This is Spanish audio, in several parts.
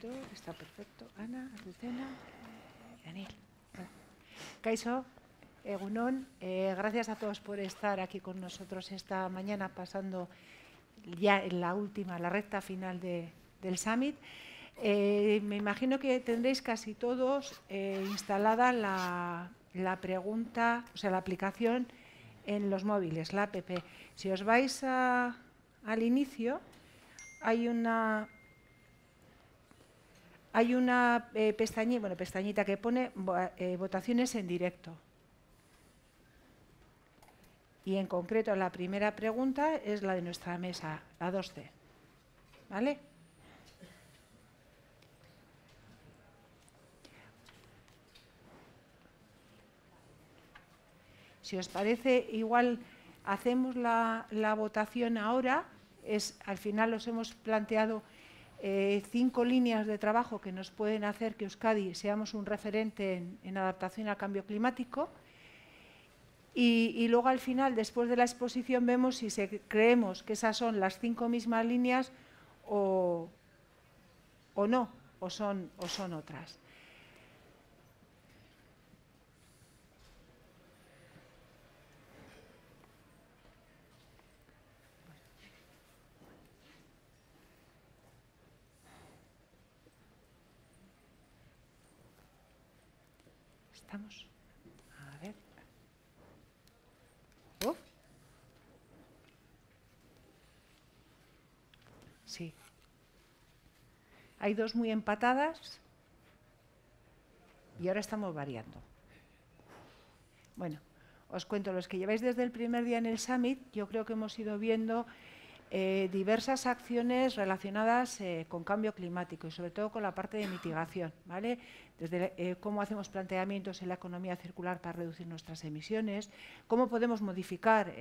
todo, está perfecto. Ana, Lucena, eh, Daniel. Caiso, Egunon, eh, gracias a todos por estar aquí con nosotros esta mañana, pasando ya en la última, la recta final del Summit. Eh, me imagino que tendréis casi todos instalada la, pregunta, o sea, la aplicación en los móviles, la app. Si os vais al inicio, hay una hay una eh, pestañita, que pone eh, votaciones en directo. Y en concreto la primera pregunta es la de nuestra mesa, la 2C. ¿Vale? Si os parece, igual hacemos la, votación ahora. Es, al final os hemos planteado eh, cinco líneas de trabajo que nos pueden hacer que Euskadi seamos un referente en, adaptación al cambio climático. Y, luego al final, después de la exposición, vemos si creemos que esas son las cinco mismas líneas o, no, o son otras. estamos. A ver. Sí. Hay dos muy empatadas y ahora estamos variando. Bueno, os cuento, los que lleváis desde el primer día en el Summit, yo creo que hemos ido viendo eh, diversas acciones relacionadas eh, con cambio climático y sobre todo con la parte de mitigación, ¿vale? Desde eh, cómo hacemos planteamientos en la economía circular para reducir nuestras emisiones, cómo podemos modificar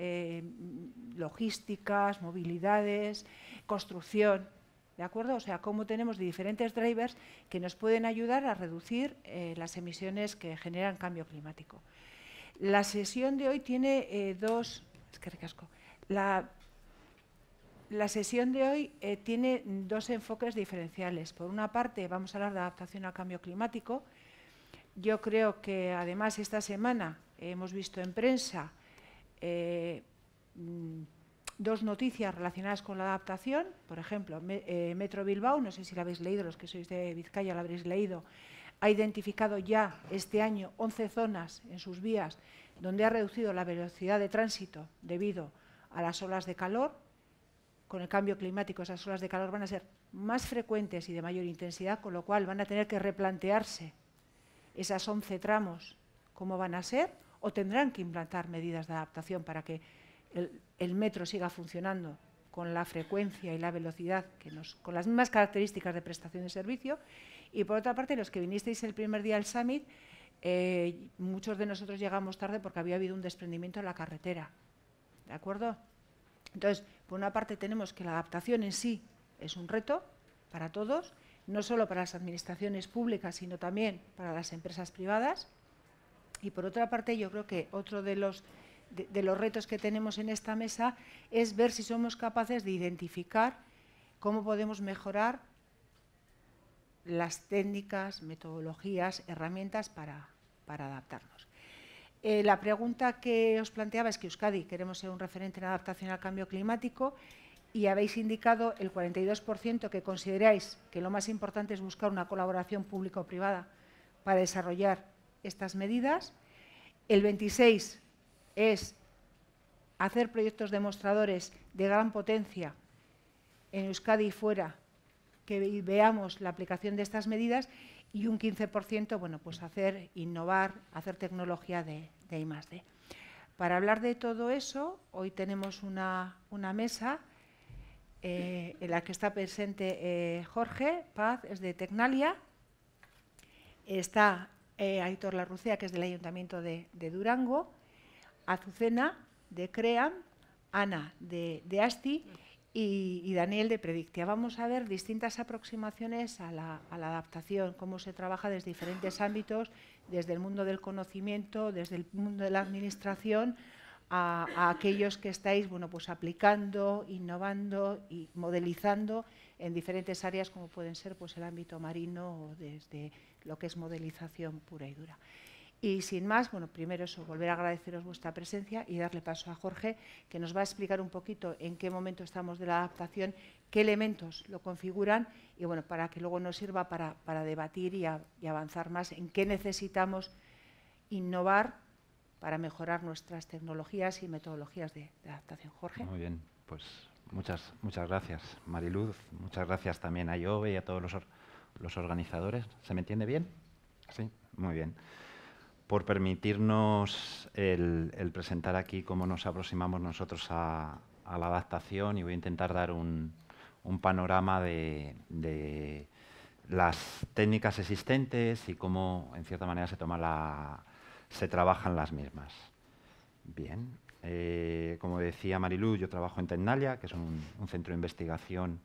logísticas, movilidades, construcción, ¿de acuerdo? O sea, cómo tenemos diferentes drivers que nos pueden ayudar a reducir las emisiones que generan cambio climático. La sesión de hoy tiene dos, es que recasco, la la sesión de hoy eh, tiene dos enfoques diferenciales. Por una parte, vamos a hablar de adaptación al cambio climático. Yo creo que, además, esta semana hemos visto en prensa eh, mm, dos noticias relacionadas con la adaptación. Por ejemplo, eh, Metro Bilbao, no sé si la habéis leído, los que sois de Vizcaya la habréis leído, ha identificado ya este año 11 zonas en sus vías donde ha reducido la velocidad de tránsito debido a las olas de calor con el cambio climático, esas olas de calor van a ser más frecuentes y de mayor intensidad, con lo cual van a tener que replantearse esas 11 tramos, cómo van a ser, o tendrán que implantar medidas de adaptación para que el, metro siga funcionando con la frecuencia y la velocidad, con las mismas características de prestación de servicio. Y por otra parte, los que vinisteis el primer día al Summit, eh, muchos de nosotros llegamos tarde porque había habido un desprendimiento en la carretera. ¿De acuerdo? Entonces, por una parte tenemos que la adaptación en sí es un reto para todos, no solo para las administraciones públicas, sino también para las empresas privadas. Y por otra parte, yo creo que otro de los, de, los retos que tenemos en esta mesa es ver si somos capaces de identificar cómo podemos mejorar las técnicas, metodologías, herramientas para adaptarnos. Eh, la pregunta que os planteaba es que Euskadi queremos ser un referente en adaptación al cambio climático y habéis indicado el 42% que consideráis que lo más importante es buscar una colaboración público-privada para desarrollar estas medidas. El 26% es hacer proyectos demostradores de gran potencia en Euskadi y fuera, que veamos la aplicación de estas medidas y un 15%, bueno, pues hacer, innovar, hacer tecnología de, de I Para hablar de todo eso, hoy tenemos una, mesa eh, en la que está presente eh, Jorge Paz, es de Tecnalia, está eh, Aitor Larrucea, que es del Ayuntamiento de, Durango, Azucena, de CREAM, Ana, de ASTI, y, Daniel de Predictia. Vamos a ver distintas aproximaciones a la, adaptación, cómo se trabaja desde diferentes ámbitos, desde el mundo del conocimiento, desde el mundo de la administración, a, aquellos que estáis bueno, pues aplicando, innovando y modelizando en diferentes áreas como pueden ser pues, el ámbito marino o desde lo que es modelización pura y dura. Y sin más, bueno, primero eso, volver a agradeceros vuestra presencia y darle paso a Jorge, que nos va a explicar un poquito en qué momento estamos de la adaptación, qué elementos lo configuran y bueno, para que luego nos sirva para, debatir y, avanzar más en qué necesitamos innovar para mejorar nuestras tecnologías y metodologías de, adaptación. Jorge. Muy bien, pues muchas, muchas gracias, Mariluz. Muchas gracias también a Yove y a todos los, los organizadores. ¿Se me entiende bien? Sí, muy bien por permitirnos el, presentar aquí cómo nos aproximamos nosotros a, la adaptación y voy a intentar dar un, panorama de, las técnicas existentes y cómo, en cierta manera, se, toma se trabajan las mismas. Bien, eh, como decía Marilu, yo trabajo en Tecnalia, que es un, un centro de investigación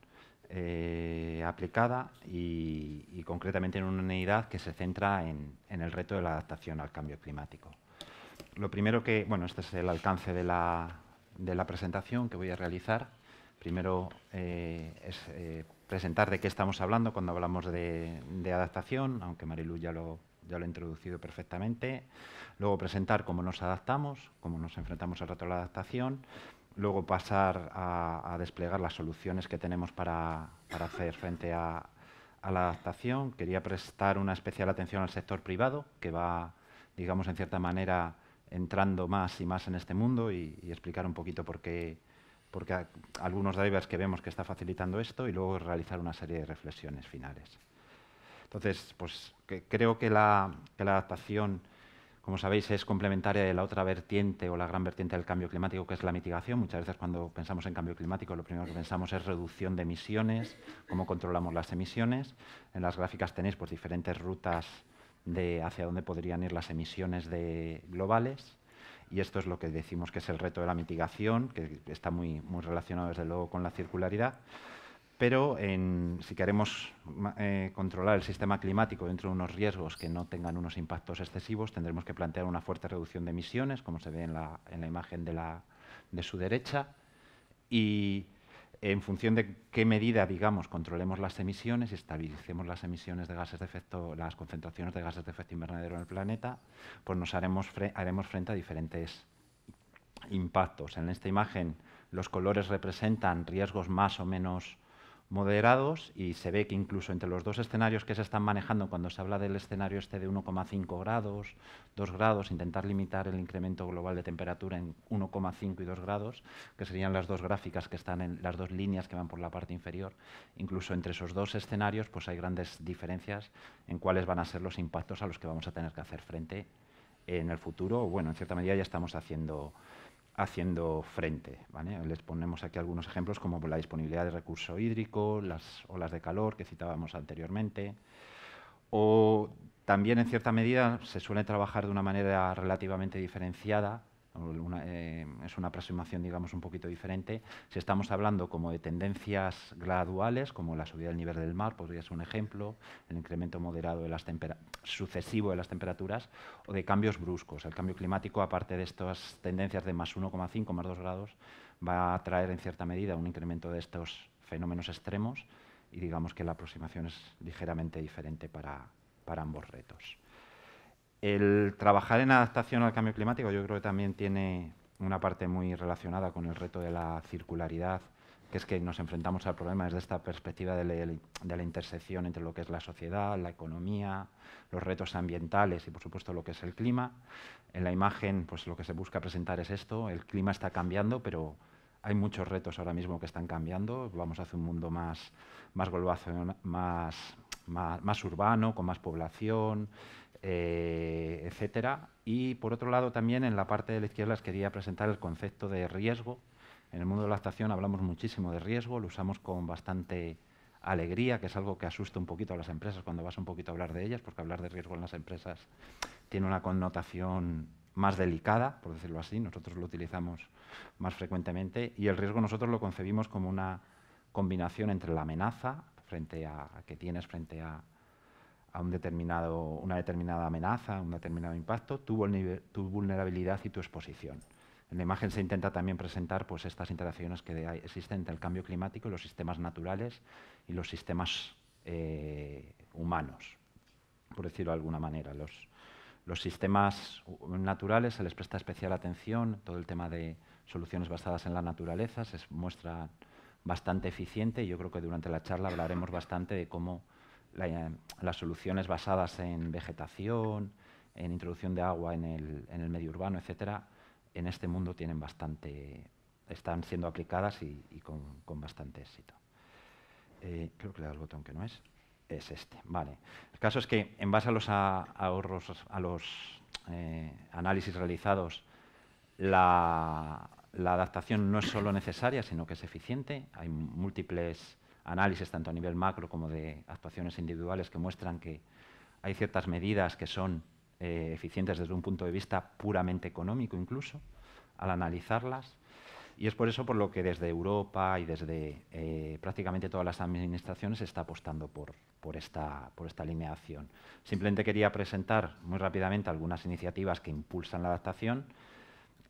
eh, aplicada y, concretamente en una unidad que se centra en, el reto de la adaptación al cambio climático. Lo primero que, bueno, este es el alcance de la, presentación que voy a realizar. Primero eh, es eh, presentar de qué estamos hablando cuando hablamos de, adaptación, aunque Marilu ya lo ya lo introducido perfectamente. Luego presentar cómo nos adaptamos, cómo nos enfrentamos al reto de la adaptación luego pasar a, desplegar las soluciones que tenemos para, hacer frente a, la adaptación. Quería prestar una especial atención al sector privado, que va, digamos, en cierta manera entrando más y más en este mundo y, explicar un poquito por qué, porque algunos drivers que vemos que está facilitando esto y luego realizar una serie de reflexiones finales. Entonces, pues creo que la, que la adaptación como sabéis, es complementaria de la otra vertiente o la gran vertiente del cambio climático, que es la mitigación. Muchas veces cuando pensamos en cambio climático, lo primero que pensamos es reducción de emisiones, cómo controlamos las emisiones. En las gráficas tenéis pues, diferentes rutas de hacia dónde podrían ir las emisiones globales. Y esto es lo que decimos que es el reto de la mitigación, que está muy, muy relacionado desde luego con la circularidad pero si queremos eh, controlar el sistema climático dentro de unos riesgos que no tengan unos impactos excesivos, tendremos que plantear una fuerte reducción de emisiones, como se ve en la, imagen de, su derecha, y en función de qué medida, digamos, controlemos las emisiones y estabilicemos las emisiones de gases de efecto, las concentraciones de gases de efecto invernadero en el planeta, pues nos haremos, haremos frente a diferentes impactos. En esta imagen los colores representan riesgos más o menos moderados y se ve que incluso entre los dos escenarios que se están manejando cuando se habla del escenario este de 1,5 grados, 2 grados, intentar limitar el incremento global de temperatura en 1,5 y 2 grados, que serían las dos gráficas que están en las dos líneas que van por la parte inferior, incluso entre esos dos escenarios pues hay grandes diferencias en cuáles van a ser los impactos a los que vamos a tener que hacer frente en el futuro, bueno, en cierta medida ya estamos haciendo haciendo frente. Les ponemos aquí algunos ejemplos como la disponibilidad de recurso hídrico, las olas de calor que citábamos anteriormente, o también en cierta medida se suele trabajar de una manera relativamente diferenciada eh, es una aproximación, digamos, un poquito diferente. Si estamos hablando como de tendencias graduales, como la subida del nivel del mar, podría ser un ejemplo, el incremento moderado sucesivo de las temperaturas, o de cambios bruscos. El cambio climático, aparte de estas tendencias de más 1,5, más 2 grados, va a traer en cierta medida un incremento de estos fenómenos extremos y digamos que la aproximación es ligeramente diferente para ambos retos. El trabajar en adaptación al cambio climático yo creo que también tiene una parte muy relacionada con el reto de la circularidad, que es que nos enfrentamos al problema desde esta perspectiva de la, intersección entre lo que es la sociedad, la economía, los retos ambientales y, por supuesto, lo que es el clima. En la imagen, pues lo que se busca presentar es esto, el clima está cambiando, pero hay muchos retos ahora mismo que están cambiando, vamos hacia un mundo más, más, más, más urbano, con más población, eh, etcétera. Y por otro lado, también en la parte de la izquierda les quería presentar el concepto de riesgo. En el mundo de la actuación hablamos muchísimo de riesgo, lo usamos con bastante alegría, que es algo que asusta un poquito a las empresas cuando vas un poquito a hablar de ellas, porque hablar de riesgo en las empresas tiene una connotación más delicada, por decirlo así, nosotros lo utilizamos más frecuentemente y el riesgo nosotros lo concebimos como una combinación entre la amenaza frente a, que tienes frente a a determinado, una determinada amenaza, un determinado impacto, tu, vulnerabilidad y tu exposición. En la imagen se intenta también presentar pues, estas interacciones que existen entre el cambio climático los sistemas naturales y los sistemas eh, humanos, por decirlo de alguna manera. Los, los sistemas naturales se les presta especial atención, todo el tema de soluciones basadas en la naturaleza se muestra bastante eficiente y yo creo que durante la charla hablaremos bastante de cómo eh, las soluciones basadas en vegetación, en introducción de agua en el, en el medio urbano, etcétera, en este mundo tienen bastante, están siendo aplicadas y, con, bastante éxito. Eh, creo que le da el botón que no es. Es este, vale. El caso es que en base a los ahorros, a los eh, análisis realizados, la, la, adaptación no es solo necesaria, sino que es eficiente. Hay múltiples análisis tanto a nivel macro como de actuaciones individuales que muestran que hay ciertas medidas que son eh, eficientes desde un punto de vista puramente económico incluso, al analizarlas. Y es por eso por lo que desde Europa y desde eh, prácticamente todas las administraciones se está apostando por, esta, por esta alineación. Simplemente quería presentar muy rápidamente algunas iniciativas que impulsan la adaptación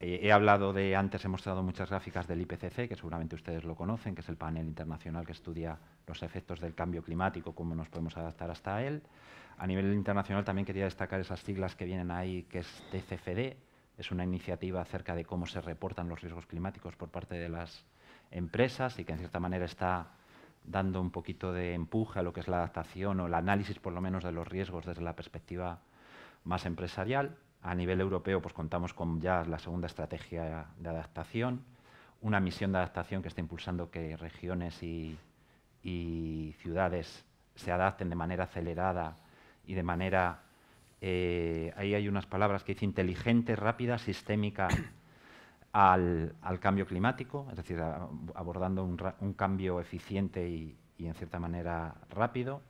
he hablado de, antes he mostrado muchas gráficas del IPCC, que seguramente ustedes lo conocen, que es el panel internacional que estudia los efectos del cambio climático, cómo nos podemos adaptar hasta él. A nivel internacional también quería destacar esas siglas que vienen ahí, que es TCFD, es una iniciativa acerca de cómo se reportan los riesgos climáticos por parte de las empresas y que en cierta manera está dando un poquito de empuje a lo que es la adaptación o el análisis por lo menos de los riesgos desde la perspectiva más empresarial. A nivel europeo, pues contamos con ya la segunda estrategia de adaptación, una misión de adaptación que está impulsando que regiones y, ciudades se adapten de manera acelerada y de manera, eh, ahí hay unas palabras que dice inteligente, rápida, sistémica al, cambio climático, es decir, abordando un, cambio eficiente y, en cierta manera, rápido.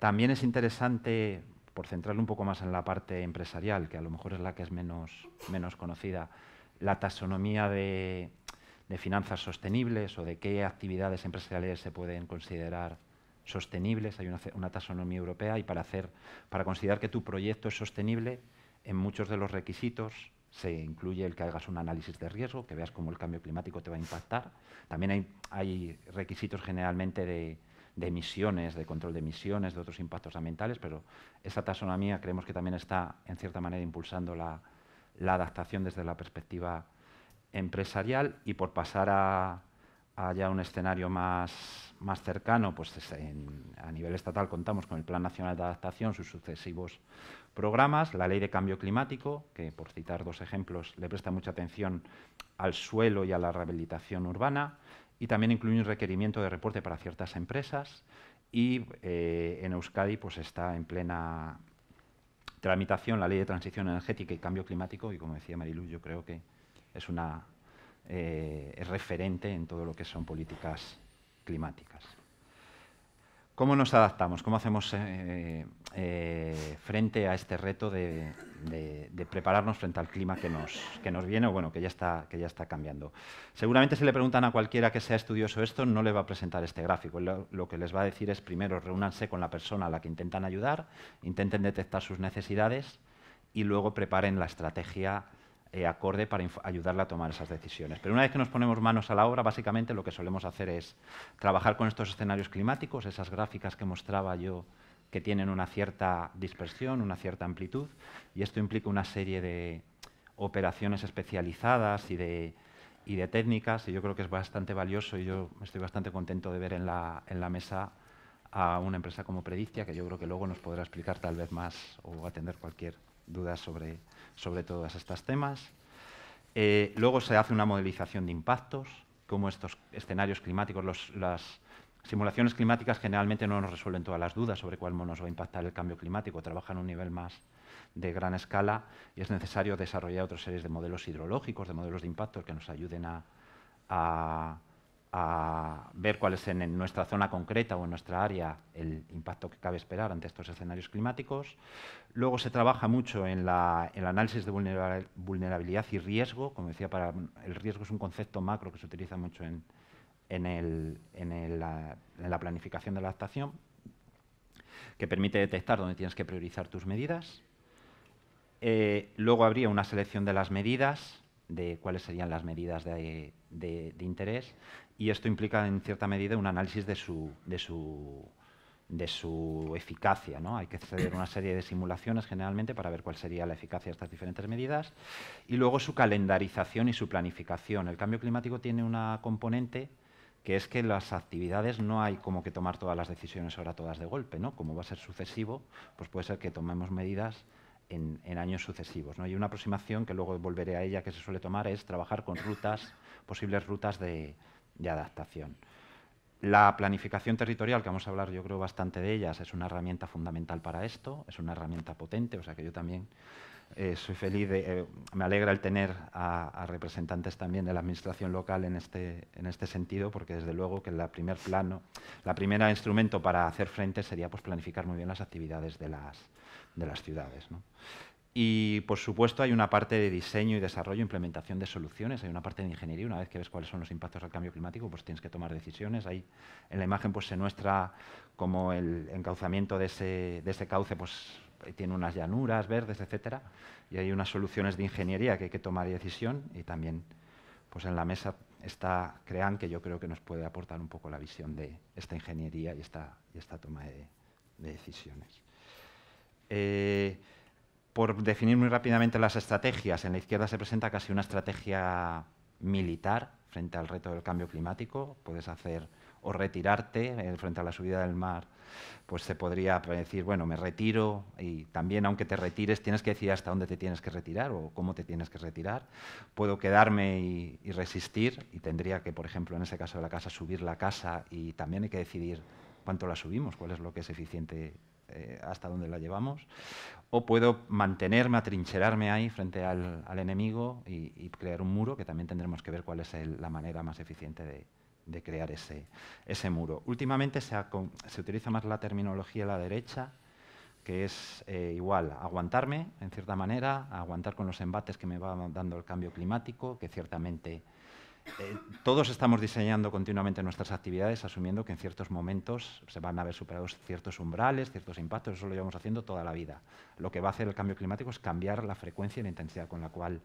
También es interesante por centrar un poco más en la parte empresarial, que a lo mejor es la que es menos, menos conocida, la taxonomía de, finanzas sostenibles o de qué actividades empresariales se pueden considerar sostenibles. Hay una, taxonomía europea y para, hacer, para considerar que tu proyecto es sostenible, en muchos de los requisitos se incluye el que hagas un análisis de riesgo, que veas cómo el cambio climático te va a impactar. También hay, hay requisitos generalmente de, de emisiones, de control de emisiones, de otros impactos ambientales, pero esa taxonomía creemos que también está, en cierta manera, impulsando la, adaptación desde la perspectiva empresarial y por pasar a, ya un escenario más, más cercano, pues a nivel estatal contamos con el Plan Nacional de Adaptación, sus sucesivos programas, la Ley de Cambio Climático, que por citar dos ejemplos le presta mucha atención al suelo y a la rehabilitación urbana, y también incluye un requerimiento de reporte para ciertas empresas y eh, en Euskadi pues, está en plena tramitación la ley de transición energética y cambio climático y como decía Marilu, yo creo que es una eh, referente en todo lo que son políticas climáticas. ¿Cómo nos adaptamos? ¿Cómo hacemos eh, frente a este reto de de, prepararnos frente al clima que nos, viene o bueno, que ya, está, que ya está cambiando. Seguramente si le preguntan a cualquiera que sea estudioso esto, no le va a presentar este gráfico. Lo, que les va a decir es, primero, reúnanse con la persona a la que intentan ayudar, intenten detectar sus necesidades y luego preparen la estrategia eh, acorde para ayudarle a tomar esas decisiones. Pero una vez que nos ponemos manos a la obra, básicamente lo que solemos hacer es trabajar con estos escenarios climáticos, esas gráficas que mostraba yo que tienen una cierta dispersión, una cierta amplitud, y esto implica una serie de operaciones especializadas y de, y de técnicas, y yo creo que es bastante valioso y yo estoy bastante contento de ver en la, en la mesa a una empresa como Predictia, que yo creo que luego nos podrá explicar tal vez más o atender cualquier duda sobre, sobre todos estos temas. Eh, luego se hace una modelización de impactos, cómo estos escenarios climáticos, los, las Simulaciones climáticas generalmente no nos resuelven todas las dudas sobre cuál nos va a impactar el cambio climático, trabajan a un nivel más de gran escala y es necesario desarrollar otras series de modelos hidrológicos, de modelos de impacto que nos ayuden a, ver cuál es en nuestra zona concreta o en nuestra área el impacto que cabe esperar ante estos escenarios climáticos. Luego se trabaja mucho en, en el análisis de vulnerabilidad y riesgo. Como decía, para, el riesgo es un concepto macro que se utiliza mucho en, en, la, planificación de la adaptación, que permite detectar dónde tienes que priorizar tus medidas. Eh, luego habría una selección de las medidas, de cuáles serían las medidas de, de interés, y esto implica en cierta medida un análisis de su, de su, de su eficacia. ¿no? Hay que hacer una serie de simulaciones generalmente para ver cuál sería la eficacia de estas diferentes medidas, y luego su calendarización y su planificación. El cambio climático tiene una componente que es que las actividades no hay como que tomar todas las decisiones ahora todas de golpe, ¿no? Como va a ser sucesivo, pues puede ser que tomemos medidas en, años sucesivos. ¿no? Y una aproximación que luego volveré a ella que se suele tomar es trabajar con rutas, posibles rutas de, de, adaptación. La planificación territorial, que vamos a hablar yo creo bastante de ellas, es una herramienta fundamental para esto, es una herramienta potente, o sea que yo también eh, soy feliz, eh, me alegra el tener a, representantes también de la administración local en este, este sentido, porque desde luego que el primer plano, la primera instrumento para hacer frente sería pues, planificar muy bien las actividades de las, ciudades. Y, por supuesto, hay una parte de diseño y desarrollo, implementación de soluciones, hay una parte de ingeniería. Una vez que ves cuáles son los impactos del cambio climático, pues tienes que tomar decisiones. Ahí en la imagen pues, se muestra como el encauzamiento de ese, de ese cauce pues, tiene unas llanuras verdes, etcétera, y hay unas soluciones de ingeniería que hay que tomar y decisión, y también pues en la mesa está Crean, que yo creo que nos puede aportar un poco la visión de esta ingeniería y esta, y esta toma de, decisiones. Eh, por definir muy rápidamente las estrategias, en la izquierda se presenta casi una estrategia militar frente al reto del cambio climático. Puedes hacer o retirarte eh, frente a la subida del mar, pues se podría decir, bueno, me retiro y también aunque te retires tienes que decir hasta dónde te tienes que retirar o cómo te tienes que retirar. Puedo quedarme y, resistir y tendría que, por ejemplo, en ese caso de la casa, subir la casa y también hay que decidir cuánto la subimos, cuál es lo que es eficiente eh, hasta dónde la llevamos, o puedo mantenerme, atrincherarme ahí frente al, enemigo y, crear un muro, que también tendremos que ver cuál es la manera más eficiente de, de crear ese, ese, muro. Últimamente se, se, utiliza más la terminología de la derecha, que es eh, igual aguantarme, en cierta manera, aguantar con los embates que me va dando el cambio climático, que ciertamente eh, todos estamos diseñando continuamente nuestras actividades asumiendo que en ciertos momentos se van a haber superados ciertos umbrales, ciertos impactos, eso lo llevamos haciendo toda la vida. Lo que va a hacer el cambio climático es cambiar la frecuencia y la intensidad con la cual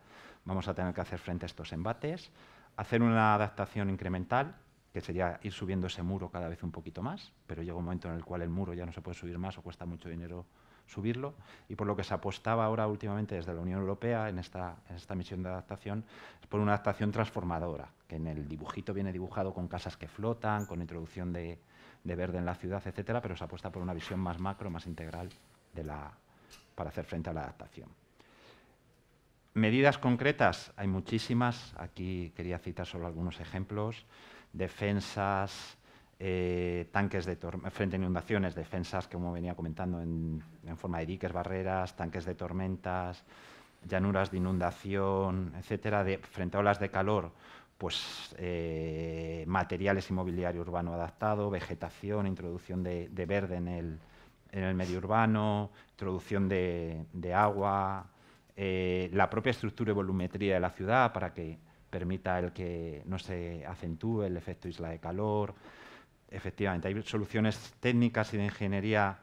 vamos a tener que hacer frente a estos embates, hacer una adaptación incremental, que sería ir subiendo ese muro cada vez un poquito más, pero llega un momento en el cual el muro ya no se puede subir más o cuesta mucho dinero subirlo, y por lo que se apostaba ahora últimamente desde la Unión Europea en esta, misión de adaptación, es por una adaptación transformadora, que en el dibujito viene dibujado con casas que flotan, con introducción de, verde en la ciudad, etcétera, pero se apuesta por una visión más macro, más integral para hacer frente a la adaptación. Medidas concretas, hay muchísimas, aquí quería citar solo algunos ejemplos defensas, eh, tanques de frente a inundaciones, defensas, como venía comentando, en, forma de diques, barreras, tanques de tormentas, llanuras de inundación, etcétera, frente a olas de calor, pues eh, materiales inmobiliario urbano adaptado, vegetación, introducción de, verde en el, medio urbano, introducción de, de agua, eh, la propia estructura y volumetría de la ciudad para que permita el que no se acentúe el efecto isla de calor. Efectivamente, hay soluciones técnicas y de ingeniería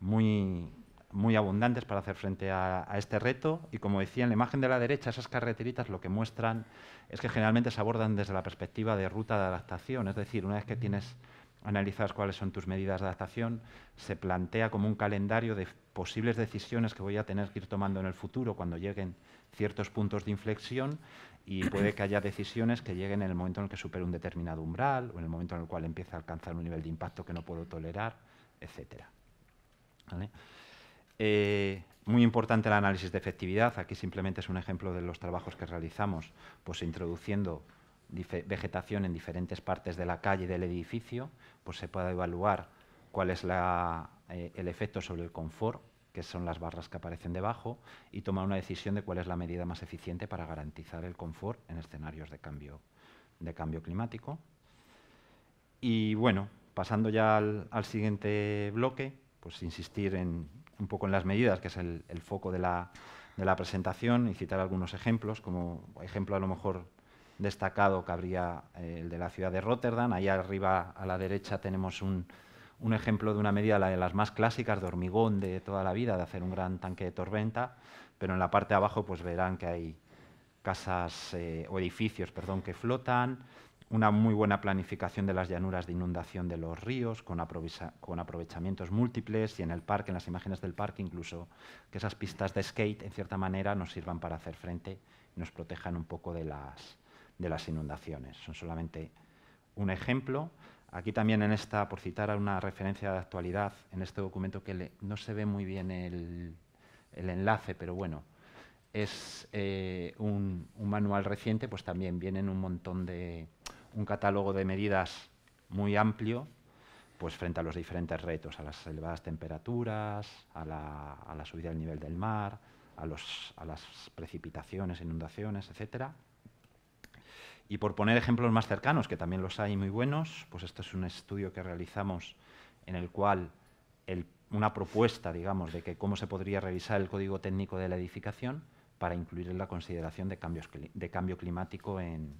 muy, muy abundantes para hacer frente a, a, este reto y como decía en la imagen de la derecha, esas carreteritas lo que muestran es que generalmente se abordan desde la perspectiva de ruta de adaptación, es decir, una vez que tienes analizadas cuáles son tus medidas de adaptación, se plantea como un calendario de posibles decisiones que voy a tener que ir tomando en el futuro cuando lleguen ciertos puntos de inflexión y puede que haya decisiones que lleguen en el momento en el que supere un determinado umbral o en el momento en el cual empieza a alcanzar un nivel de impacto que no puedo tolerar, etc. Eh, muy importante el análisis de efectividad. Aquí simplemente es un ejemplo de los trabajos que realizamos, pues introduciendo vegetación en diferentes partes de la calle del edificio, pues se puede evaluar cuál es eh, el efecto sobre el confort que son las barras que aparecen debajo, y tomar una decisión de cuál es la medida más eficiente para garantizar el confort en escenarios de cambio, de cambio climático. Y bueno, pasando ya al, siguiente bloque, pues insistir en, un poco en las medidas, que es el, foco de la, presentación, y citar algunos ejemplos, como ejemplo a lo mejor destacado que habría eh, el de la ciudad de Rotterdam. Ahí arriba a la derecha tenemos un, un ejemplo de una medida, la de las más clásicas de hormigón de toda la vida, de hacer un gran tanque de tormenta, pero en la parte de abajo pues verán que hay casas eh, o edificios perdón, que flotan, una muy buena planificación de las llanuras de inundación de los ríos, con, aprovechamientos múltiples y en el parque, en las imágenes del parque incluso, que esas pistas de skate en cierta manera nos sirvan para hacer frente nos protejan un poco de las, de las inundaciones. Son solamente un ejemplo. Aquí también en esta, por citar una referencia de actualidad, en este documento que no se ve muy bien el, enlace, pero bueno, es eh, un, manual reciente, pues también vienen un montón de, un catálogo de medidas muy amplio, pues frente a los diferentes retos, a las elevadas temperaturas, a la, subida del nivel del mar, a, a las precipitaciones, inundaciones, etcétera. Y por poner ejemplos más cercanos, que también los hay muy buenos, pues este es un estudio que realizamos en el cual una propuesta, digamos, de que cómo se podría revisar el código técnico de la edificación para incluir en la consideración de, cambio climático en,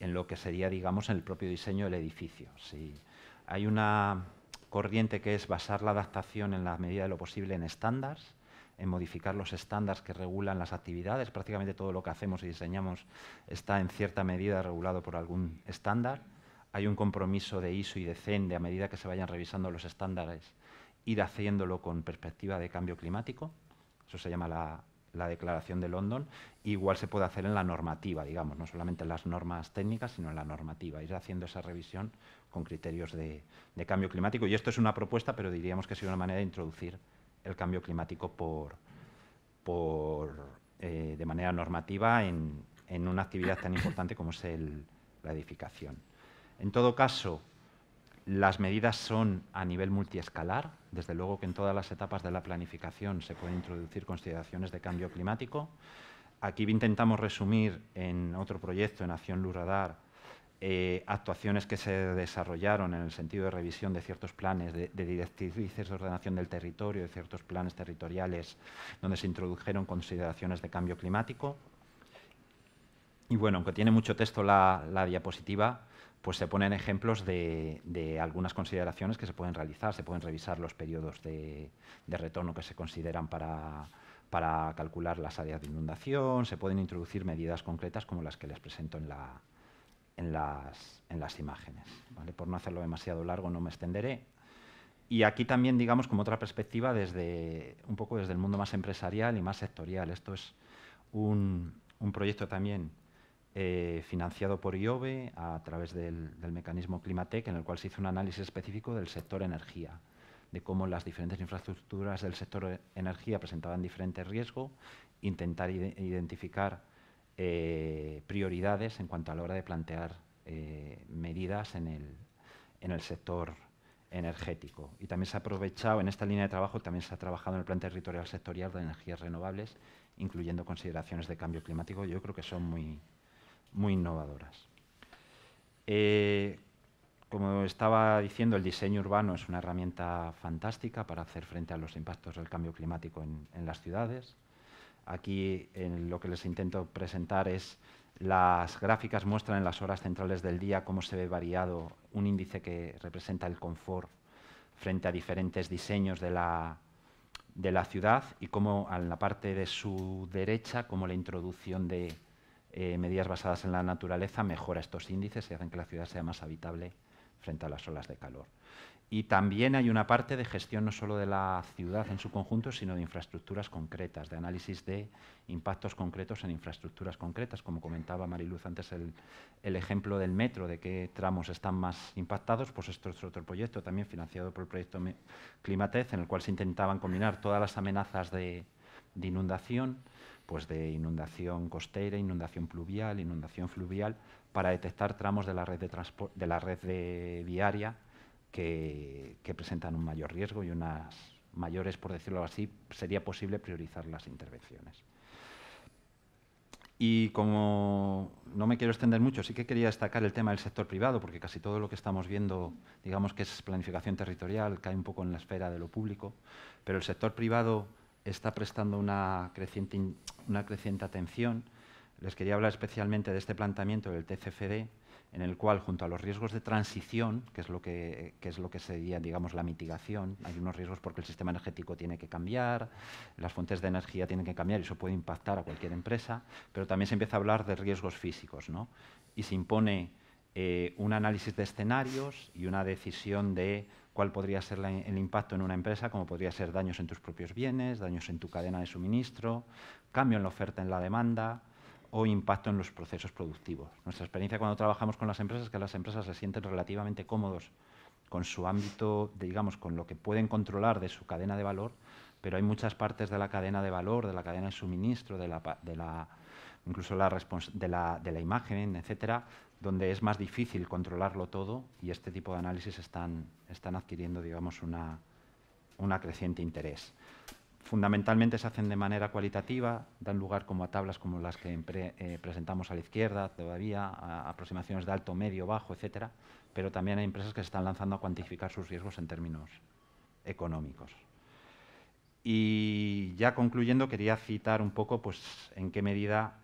lo que sería, digamos, en el propio diseño del edificio. hay una corriente que es basar la adaptación en la medida de lo posible en estándares, en modificar los estándares que regulan las actividades. Prácticamente todo lo que hacemos y diseñamos está en cierta medida regulado por algún estándar. Hay un compromiso de ISO y de CEN de a medida que se vayan revisando los estándares, ir haciéndolo con perspectiva de cambio climático. Eso se llama la, Declaración de London, igual se puede hacer en la normativa, digamos, no solamente en las normas técnicas, sino en la normativa, ir haciendo esa revisión con criterios de, de cambio climático. Y esto es una propuesta, pero diríamos que es una manera de introducir el cambio climático por, eh, de manera normativa en, una actividad tan importante como es el, la edificación. En todo caso, las medidas son a nivel multiescalar. Desde luego que en todas las etapas de la planificación se pueden introducir consideraciones de cambio climático. Aquí intentamos resumir en otro proyecto, en Acción Luz Radar, eh, actuaciones que se desarrollaron en el sentido de revisión de ciertos planes, de, directrices de ordenación del territorio, de ciertos planes territoriales donde se introdujeron consideraciones de cambio climático. Y bueno, aunque tiene mucho texto la, diapositiva, pues se ponen ejemplos de, algunas consideraciones que se pueden realizar, se pueden revisar los periodos de, retorno que se consideran para calcular las áreas de inundación, se pueden introducir medidas concretas como las que les presento en la, en las, en las imágenes. Por no hacerlo demasiado largo no me extenderé. Y aquí también, digamos, como otra perspectiva desde un poco desde el mundo más empresarial y más sectorial. Esto es un, proyecto también eh, financiado por IOBE a través del, mecanismo Climatec, en el cual se hizo un análisis específico del sector energía, de cómo las diferentes infraestructuras del sector e-, energía presentaban diferentes riesgos, intentar identificar eh, prioridades en cuanto a la hora de plantear eh, medidas en el, sector energético. Y también se ha aprovechado, en esta línea de trabajo, también se ha trabajado en el plan territorial sectorial de energías renovables, incluyendo consideraciones de cambio climático, yo creo que son muy, muy innovadoras. Eh, como estaba diciendo, el diseño urbano es una herramienta fantástica para hacer frente a los impactos del cambio climático en las ciudades. Aquí en lo que les intento presentar es las gráficas muestran en las horas centrales del día cómo se ve variado un índice que representa el confort frente a diferentes diseños de la, ciudad y cómo en la parte de su derecha, cómo la introducción de eh, medidas basadas en la naturaleza mejora estos índices y hacen que la ciudad sea más habitable frente a las olas de calor. Y también hay una parte de gestión no solo de la ciudad en su conjunto, sino de infraestructuras concretas, de análisis de impactos concretos en infraestructuras concretas, como comentaba Mariluz antes el, el ejemplo del metro, de qué tramos están más impactados, pues esto es otro proyecto también financiado por el proyecto Climatez, en el cual se intentaban combinar todas las amenazas de inundación, pues de inundación costera, inundación pluvial, inundación fluvial, para detectar tramos de la red, de de la red de viaria que, presentan un mayor riesgo y unas mayores, por decirlo así, sería posible priorizar las intervenciones. Y como no me quiero extender mucho, sí que quería destacar el tema del sector privado, porque casi todo lo que estamos viendo, digamos que es planificación territorial, cae un poco en la esfera de lo público, pero el sector privado está prestando una creciente, una creciente atención les quería hablar especialmente de este planteamiento del TCFD, en el cual, junto a los riesgos de transición, que es lo que, es lo que sería, digamos, la mitigación, hay unos riesgos porque el sistema energético tiene que cambiar, las fuentes de energía tienen que cambiar y eso puede impactar a cualquier empresa, pero también se empieza a hablar de riesgos físicos, ¿no? Y se impone eh, un análisis de escenarios y una decisión de cuál podría ser el impacto en una empresa, como podría ser daños en tus propios bienes, daños en tu cadena de suministro, cambio en la oferta en la demanda, o impacto en los procesos productivos. Nuestra experiencia cuando trabajamos con las empresas es que las empresas se sienten relativamente cómodos con su ámbito, digamos, con lo que pueden controlar de su cadena de valor, pero hay muchas partes de la cadena de valor, de la cadena de suministro, de la, incluso la de, la, imagen, etcétera, donde es más difícil controlarlo todo y este tipo de análisis están, están adquiriendo, digamos, una, una creciente interés fundamentalmente se hacen de manera cualitativa, dan lugar como a tablas como las que eh, presentamos a la izquierda todavía, a aproximaciones de alto, medio, bajo, etcétera, pero también hay empresas que se están lanzando a cuantificar sus riesgos en términos económicos. Y ya concluyendo, quería citar un poco pues, en qué medida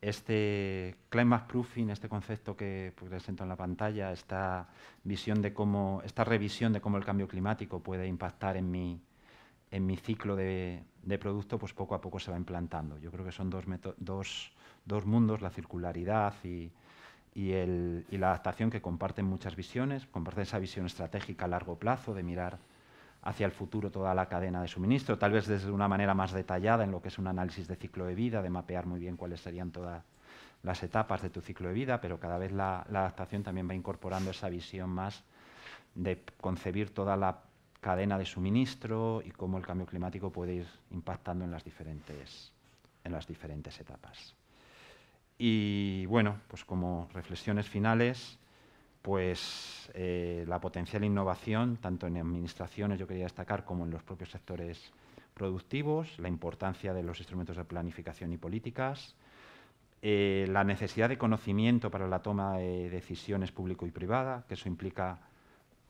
este climate proofing, este concepto que pues, presento en la pantalla, esta visión de cómo, esta revisión de cómo el cambio climático puede impactar en mi en mi ciclo de, producto, pues poco a poco se va implantando. Yo creo que son dos, mundos, la circularidad y, la adaptación que comparten muchas visiones, comparten esa visión estratégica a largo plazo de mirar hacia el futuro toda la cadena de suministro, tal vez desde una manera más detallada en lo que es un análisis de ciclo de vida, de mapear muy bien cuáles serían todas las etapas de tu ciclo de vida, pero cada vez la adaptación también va incorporando esa visión más de concebir toda la cadena de suministro y cómo el cambio climático puede ir impactando en las diferentes, en las diferentes etapas. Y bueno, pues como reflexiones finales, pues eh, la potencial innovación, tanto en administraciones, yo quería destacar, como en los propios sectores productivos, la importancia de los instrumentos de planificación y políticas, eh, la necesidad de conocimiento para la toma de decisiones público y privada, que eso implica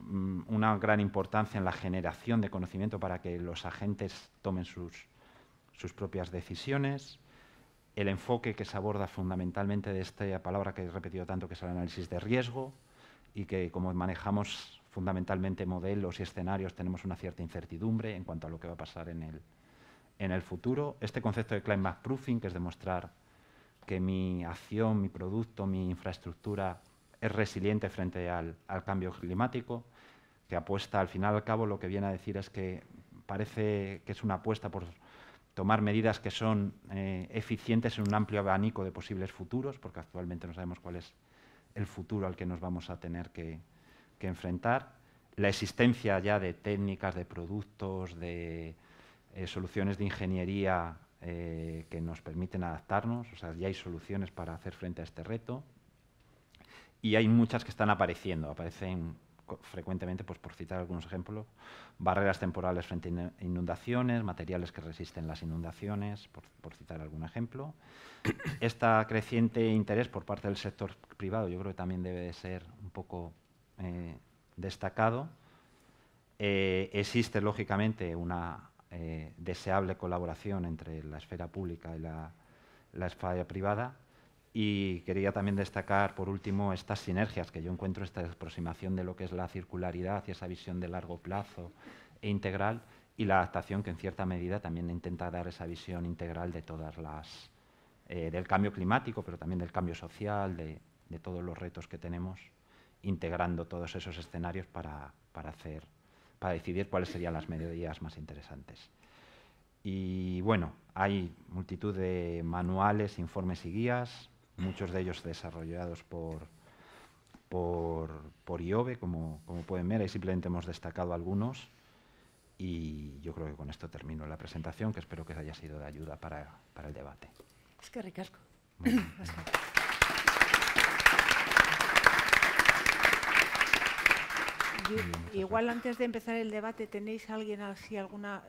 Mm, una gran importancia en la generación de conocimiento para que los agentes tomen sus, propias decisiones. El enfoque que se aborda fundamentalmente de esta palabra que he repetido tanto, que es el análisis de riesgo, y que como manejamos fundamentalmente modelos y escenarios, tenemos una cierta incertidumbre en cuanto a lo que va a pasar en el, en el futuro. Este concepto de climate proofing, que es demostrar que mi acción, mi producto, mi infraestructura es resiliente frente al, cambio climático, que apuesta, al final al cabo, lo que viene a decir es que parece que es una apuesta por tomar medidas que son eh, eficientes en un amplio abanico de posibles futuros, porque actualmente no sabemos cuál es el futuro al que nos vamos a tener que, enfrentar. La existencia ya de técnicas, de productos, de eh, soluciones de ingeniería eh, que nos permiten adaptarnos, o sea, ya hay soluciones para hacer frente a este reto y hay muchas que están apareciendo. Aparecen frecuentemente, pues por citar algunos ejemplos, barreras temporales frente a inundaciones, materiales que resisten las inundaciones, por, citar algún ejemplo. Este creciente interés por parte del sector privado yo creo que también debe de ser un poco eh, destacado. Eh, existe, lógicamente, una eh, deseable colaboración entre la esfera pública y la, la esfera privada, y quería también destacar, por último, estas sinergias que yo encuentro, esta aproximación de lo que es la circularidad y esa visión de largo plazo e integral y la adaptación que en cierta medida también intenta dar esa visión integral de todas las, eh, del cambio climático, pero también del cambio social, de, todos los retos que tenemos, integrando todos esos escenarios para, para, hacer, para decidir cuáles serían las medidas más interesantes. Y bueno, hay multitud de manuales, informes y guías, muchos de ellos desarrollados por, por, por IOBE, como, como pueden ver, ahí simplemente hemos destacado algunos. Y yo creo que con esto termino la presentación, que espero que haya sido de ayuda para, para el debate. Es que ricasco. igual antes de empezar el debate, ¿tenéis alguien así alguna...?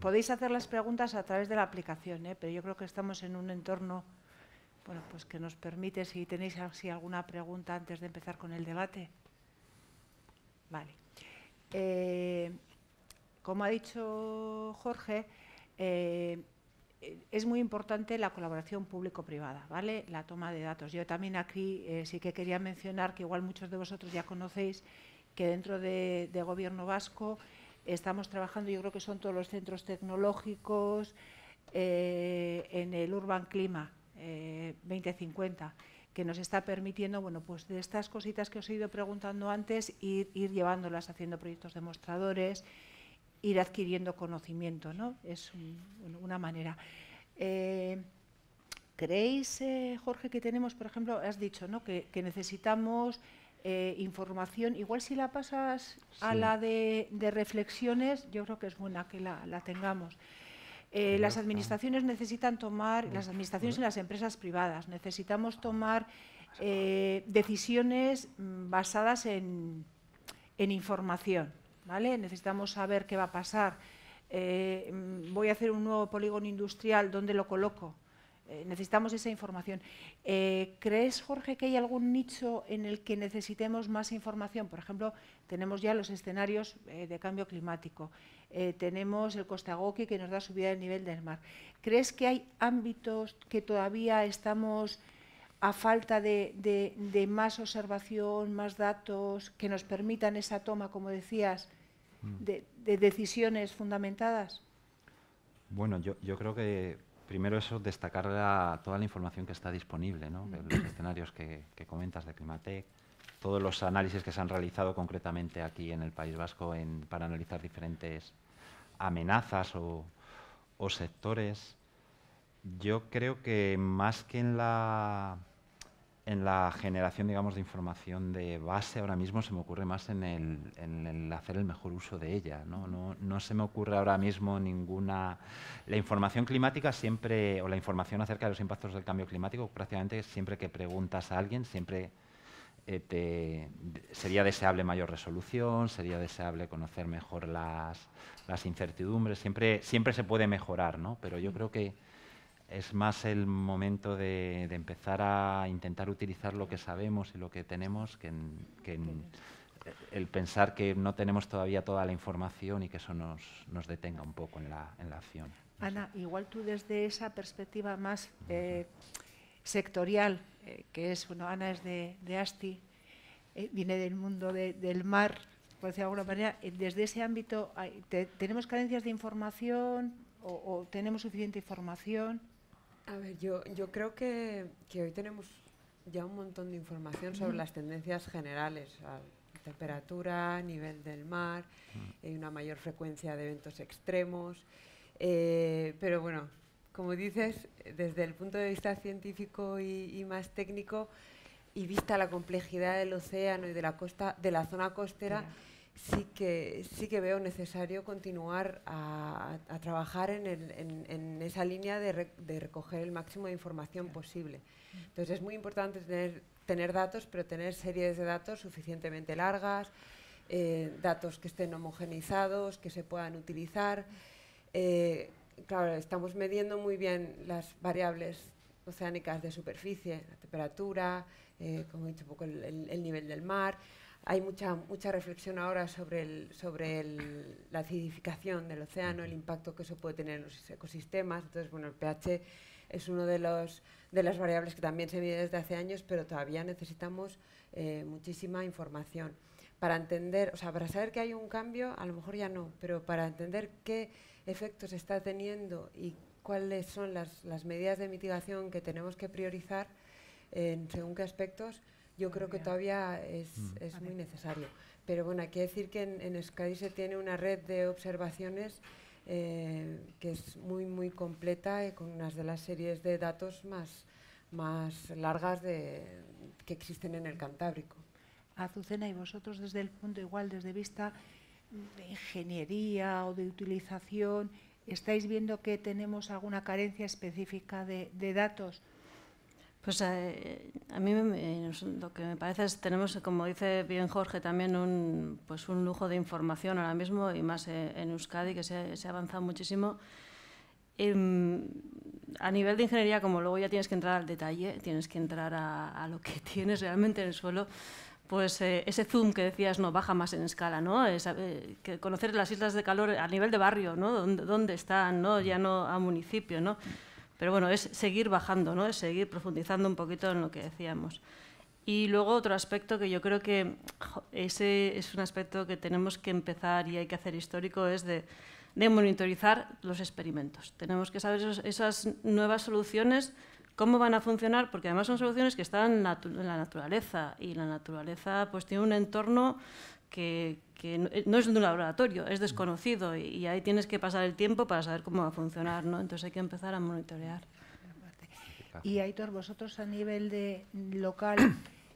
podéis hacer las preguntas a través de la aplicación, ¿eh? pero yo creo que estamos en un entorno bueno, pues que nos permite si tenéis alguna pregunta antes de empezar con el debate. Vale. Eh, como ha dicho Jorge, eh, es muy importante la colaboración público-privada, ¿vale? La toma de datos. Yo también aquí eh, sí que quería mencionar que igual muchos de vosotros ya conocéis que dentro de, Gobierno Vasco estamos trabajando, yo creo que son todos los centros tecnológicos, en el Urban Clima. 2050 eh, que nos está permitiendo, bueno, pues de estas cositas que os he ido preguntando antes, ir, llevándolas haciendo proyectos demostradores, ir adquiriendo conocimiento, ¿no? Es una manera. Eh, ¿Creéis, eh, Jorge, que tenemos, por ejemplo, has dicho, ¿no? Que, necesitamos información, igual si la pasas a la de, reflexiones, yo creo que es buena que la tengamos. Eh, las administraciones necesitan tomar, las administraciones y las empresas privadas, necesitamos ah. eh, tomar decisiones mm, basadas en, información, ¿vale? Necesitamos saber qué va a pasar. Eh, mm, voy a hacer un nuevo polígono industrial, ¿dónde lo coloco? Eh, necesitamos esa información. Eh, ¿Crees, Jorge, que hay algún nicho en el que necesitemos más información? Por ejemplo, tenemos ya los escenarios eh, de cambio climático, tenemos el costagoque que nos da subida del nivel del mar. ¿Crees que hay ámbitos que todavía estamos a falta de, más observación, más datos, que nos permitan esa toma, como decías, mm. de, decisiones fundamentadas? Bueno, yo, yo creo que primero eso, destacar toda la información que está disponible, mm. los escenarios que, comentas de Climatec, todos los análisis que se han realizado concretamente aquí en el País Vasco en, para analizar diferentes amenazas o sectores. Yo creo que más que en la en la generación, digamos, de información de base ahora mismo se me ocurre más en el, hacer el mejor uso de ella. ¿no? se me ocurre ahora mismo ninguna... La información climática siempre, o la información acerca de los impactos del cambio climático, prácticamente siempre que preguntas a alguien, siempre eh, sería deseable mayor resolución, sería deseable conocer mejor las, incertidumbres, siempre, siempre se puede mejorar, ¿no? Pero yo creo que es más el momento de, empezar a intentar utilizar lo que sabemos y lo que tenemos que, el pensar que no tenemos todavía toda la información y que eso nos, detenga un poco en la, acción. Ana, igual tú desde esa perspectiva más eh, sectorial, eh, que es, bueno, Ana es de, ASTI, eh, viene del mundo del mar, por decirlo de alguna manera, desde ese ámbito, ¿tenemos carencias de información o tenemos suficiente información? A ver, yo, yo creo que, hoy tenemos ya un montón de información sobre las tendencias generales, a temperatura, nivel del mar, eh, una mayor frecuencia de eventos extremos, eh, pero bueno, como dices, desde el punto de vista científico y, más técnico, y vista la complejidad del océano y de la costa, de la zona costera, sí que, sí que veo necesario continuar a, trabajar en, esa línea de, recoger el máximo de información posible. Entonces es muy importante tener, datos, pero tener series de datos suficientemente largas, eh, datos que estén homogenizados, que se puedan utilizar. Eh, claro, estamos midiendo muy bien las variables oceánicas de superficie, la temperatura, eh, como he dicho poco el nivel del mar hay mucha, mucha reflexión ahora sobre, sobre la acidificación del océano, el impacto que eso puede tener en los ecosistemas. Entonces, bueno, el pH es una de, de las variables que también se mide desde hace años, pero todavía necesitamos eh, muchísima información para entender, o sea, para saber que hay un cambio, a lo mejor ya no, pero para entender qué efectos está teniendo y cuáles son las, medidas de mitigación que tenemos que priorizar en según qué aspectos, yo creo que todavía es, mm. muy necesario. Pero bueno, hay que decir que en, en se tiene una red de observaciones eh, que es muy, muy completa y con unas de las series de datos más, largas que existen en el Cantábrico. Azucena, y vosotros desde el punto igual, desde vista de ingeniería o de utilización, ¿estáis viendo que tenemos alguna carencia específica de datos? Pues eh, a mí lo que me parece es tenemos, como dice bien Jorge, también un, pues un lujo de información ahora mismo y más eh, en Euskadi, que se, ha avanzado muchísimo. Em, a nivel de ingeniería, como luego ya tienes que entrar al detalle, tienes que entrar a, lo que tienes realmente en el suelo, pues eh, ese zoom que decías no baja más en escala, ¿no? Es, que conocer las islas de calor a nivel de barrio, ¿no? dónde están, ¿no? Ya no a municipio, ¿no? Pero bueno, es seguir bajando, ¿no? es seguir profundizando un poquito en lo que decíamos. Y luego otro aspecto que yo creo que ese es un aspecto que tenemos que empezar y hay que hacer histórico es de, monitorizar los experimentos. Tenemos que saber esas nuevas soluciones, cómo van a funcionar, porque además son soluciones que están en la, en la naturaleza y la naturaleza pues tiene un entorno que, que no, eh, es un laboratorio, es desconocido y, ahí tienes que pasar el tiempo para saber cómo va a funcionar, ¿no? Entonces hay que empezar a monitorear. Y Aitor, vosotros a nivel de local,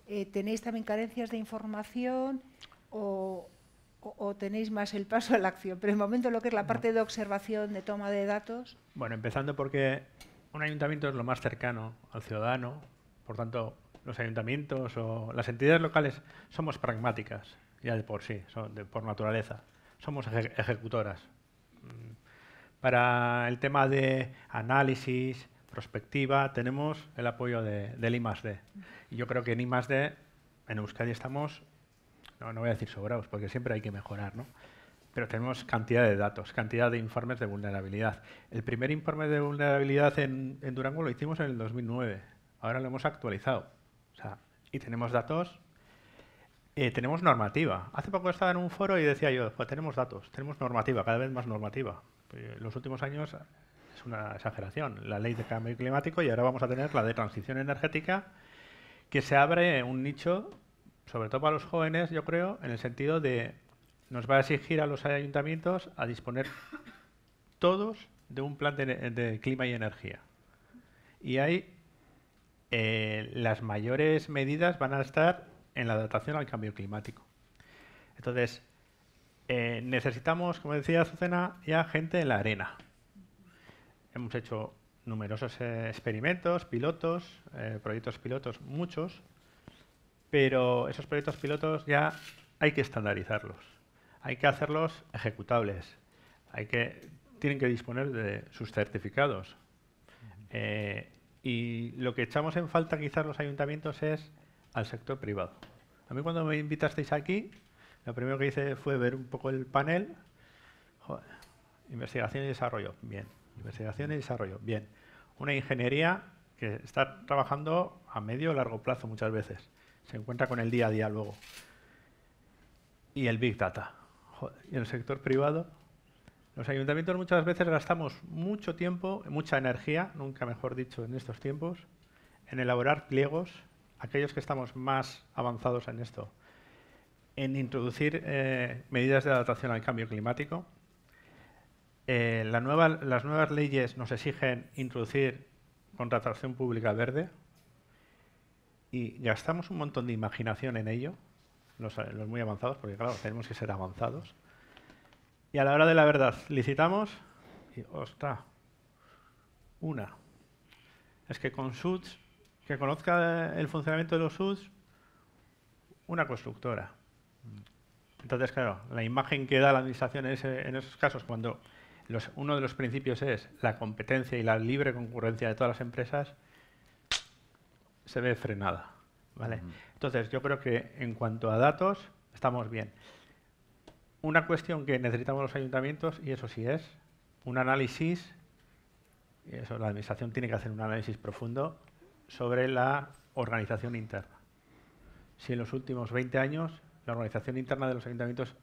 eh, ¿tenéis también carencias de información o, o, tenéis más el paso a la acción? Pero en el momento lo que es la parte de observación, de toma de datos. Bueno, empezando porque un ayuntamiento es lo más cercano al ciudadano, por tanto, los ayuntamientos o las entidades locales somos pragmáticas ya de por sí, por naturaleza. Somos ejecutoras. Mm. Para el tema de análisis, prospectiva, tenemos el apoyo de, del I+.D. Y yo creo que en I+.D., en Euskadi estamos, no, no voy a decir sobrados, porque siempre hay que mejorar, ¿no? pero tenemos cantidad de datos, cantidad de informes de vulnerabilidad. El primer informe de vulnerabilidad en, en Durango lo hicimos en el 2009, ahora lo hemos actualizado. O sea, y tenemos datos eh, tenemos normativa. Hace poco estaba en un foro y decía yo, pues tenemos datos, tenemos normativa, cada vez más normativa. En eh, los últimos años es una exageración, la ley de cambio climático y ahora vamos a tener la de transición energética, que se abre un nicho, sobre todo para los jóvenes, yo creo, en el sentido de nos va a exigir a los ayuntamientos a disponer todos de un plan de, clima y energía. Y ahí eh, las mayores medidas van a estar en la adaptación al cambio climático. Entonces, eh, necesitamos, como decía Azucena, ya gente en la arena. Hemos hecho numerosos eh, experimentos, pilotos, eh, proyectos pilotos, muchos, pero esos proyectos pilotos ya hay que estandarizarlos, hay que hacerlos ejecutables, hay que, tienen que disponer de sus certificados. y lo que echamos en falta quizás los ayuntamientos es al sector privado. A mí cuando me invitasteis aquí, lo primero que hice fue ver un poco el panel. Joder, investigación y desarrollo, bien. Investigación y desarrollo, bien. Una ingeniería que está trabajando a medio o largo plazo muchas veces. Se encuentra con el día a día luego. Y el Big Data. Joder, y el sector privado. Los ayuntamientos muchas veces gastamos mucho tiempo, mucha energía, nunca mejor dicho, en estos tiempos, en elaborar pliegos aquellos que estamos más avanzados en esto, en introducir eh, medidas de adaptación al cambio climático. Eh, las nuevas leyes nos exigen introducir contratación pública verde y gastamos un montón de imaginación en ello, los, muy avanzados, porque claro, tenemos que ser avanzados. Y a la hora de la verdad, licitamos y, ostras, una. Es que con SUTS que conozca el funcionamiento de los SUS una constructora. Entonces, claro, la imagen que da la administración en, esos casos, cuando uno de los principios es la competencia y la libre concurrencia de todas las empresas, se ve frenada. ¿vale? Entonces, yo creo que en cuanto a datos, estamos bien. Una cuestión que necesitamos los ayuntamientos, y eso sí es, un análisis, y eso la administración tiene que hacer un análisis profundo sobre la organización interna. Si en los últimos 20 años la organización interna de los ayuntamientos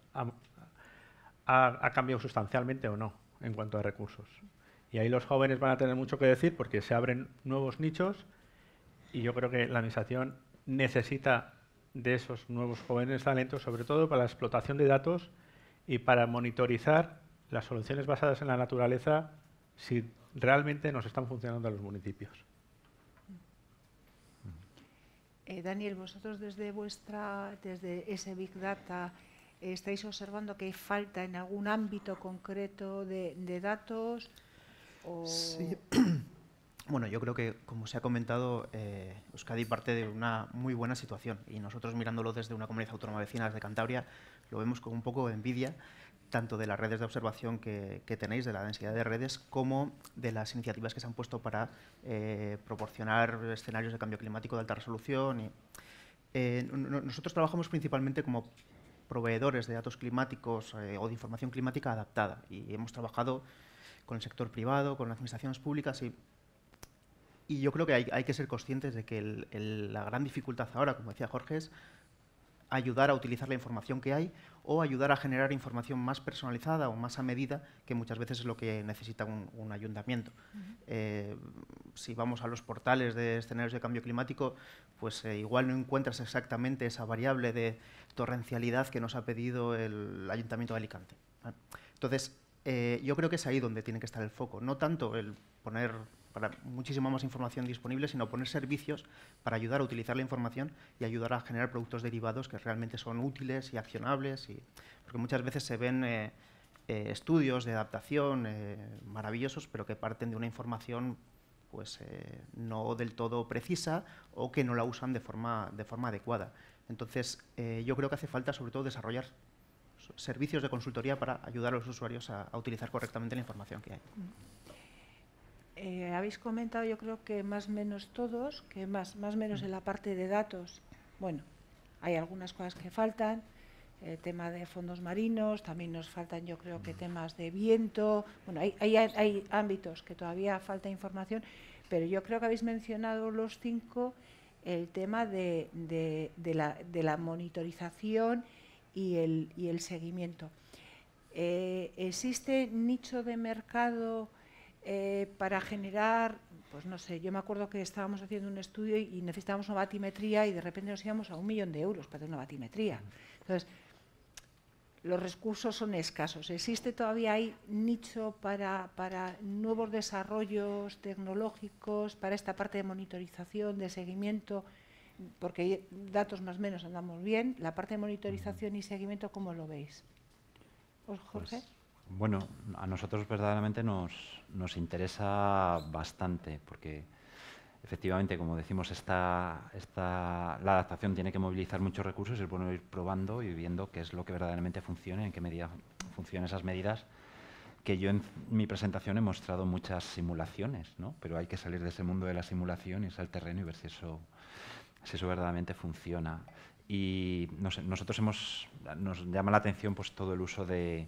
ha, cambiado sustancialmente o no en cuanto a recursos. Y ahí los jóvenes van a tener mucho que decir porque se abren nuevos nichos y yo creo que la Administración necesita de esos nuevos jóvenes talentos, sobre todo para la explotación de datos y para monitorizar las soluciones basadas en la naturaleza si realmente nos están funcionando los municipios. Eh, Daniel, vosotros desde vuestra, desde ese Big Data, eh, ¿estáis observando que hay falta en algún ámbito concreto de, datos? Sí. Bueno, yo creo que, como se ha comentado, eh, Euskadi parte de una muy buena situación y nosotros mirándolo desde una comunidad autónoma vecina, desde Cantabria, lo vemos con un poco de envidia tanto de las redes de observación que, tenéis, de la densidad de redes, como de las iniciativas que se han puesto para eh, proporcionar escenarios de cambio climático de alta resolución. Y, eh, nosotros trabajamos principalmente como proveedores de datos climáticos eh, o de información climática adaptada y hemos trabajado con el sector privado, con las administraciones públicas y, yo creo que hay, que ser conscientes de que la gran dificultad ahora, como decía Jorge, es ayudar a utilizar la información que hay o ayudar a generar información más personalizada o más a medida, que muchas veces es lo que necesita un, ayuntamiento. Eh, si vamos a los portales de escenarios de cambio climático, pues eh, igual no encuentras exactamente esa variable de torrencialidad que nos ha pedido el ayuntamiento de Alicante. Entonces, eh, yo creo que es ahí donde tiene que estar el foco, no tanto el poner para muchísima más información disponible, sino poner servicios para ayudar a utilizar la información y ayudar a generar productos derivados que realmente son útiles y accionables. porque muchas veces se ven eh, eh, estudios de adaptación eh, maravillosos, pero que parten de una información pues, no del todo precisa o que no la usan de forma, adecuada. Entonces, yo creo que hace falta sobre todo desarrollar servicios de consultoría para ayudar a los usuarios a utilizar correctamente la información que hay. Eh, habéis comentado, yo creo que más o menos todos, que más más menos en la parte de datos, bueno, hay algunas cosas que faltan, el tema de fondos marinos, también nos faltan yo creo que temas de viento, bueno, hay, hay, ámbitos que todavía falta información, pero yo creo que habéis mencionado los cinco el tema de, de, la, de la, monitorización y el, y el seguimiento. Eh, ¿Existe nicho de mercado eh, para generar, pues no sé, yo me acuerdo que estábamos haciendo un estudio y, necesitábamos una batimetría y de repente nos íbamos a un millón de euros para hacer una batimetría. Entonces, los recursos son escasos. ¿Existe todavía ahí nicho para, nuevos desarrollos tecnológicos, para esta parte de monitorización, de seguimiento? Porque datos más o menos andamos bien. La parte de monitorización y seguimiento, ¿cómo lo veis? ¿Os, pues Jorge. Bueno, a nosotros verdaderamente nos, nos interesa bastante porque efectivamente, como decimos, esta, esta, la adaptación tiene que movilizar muchos recursos y es bueno ir probando y viendo qué es lo que verdaderamente funciona, en qué medida funcionan esas medidas, que yo en mi presentación he mostrado muchas simulaciones, ¿no? pero hay que salir de ese mundo de la simulación y irse al terreno y ver si eso, si eso verdaderamente funciona. Y nosotros hemos, nos llama la atención pues, todo el uso de,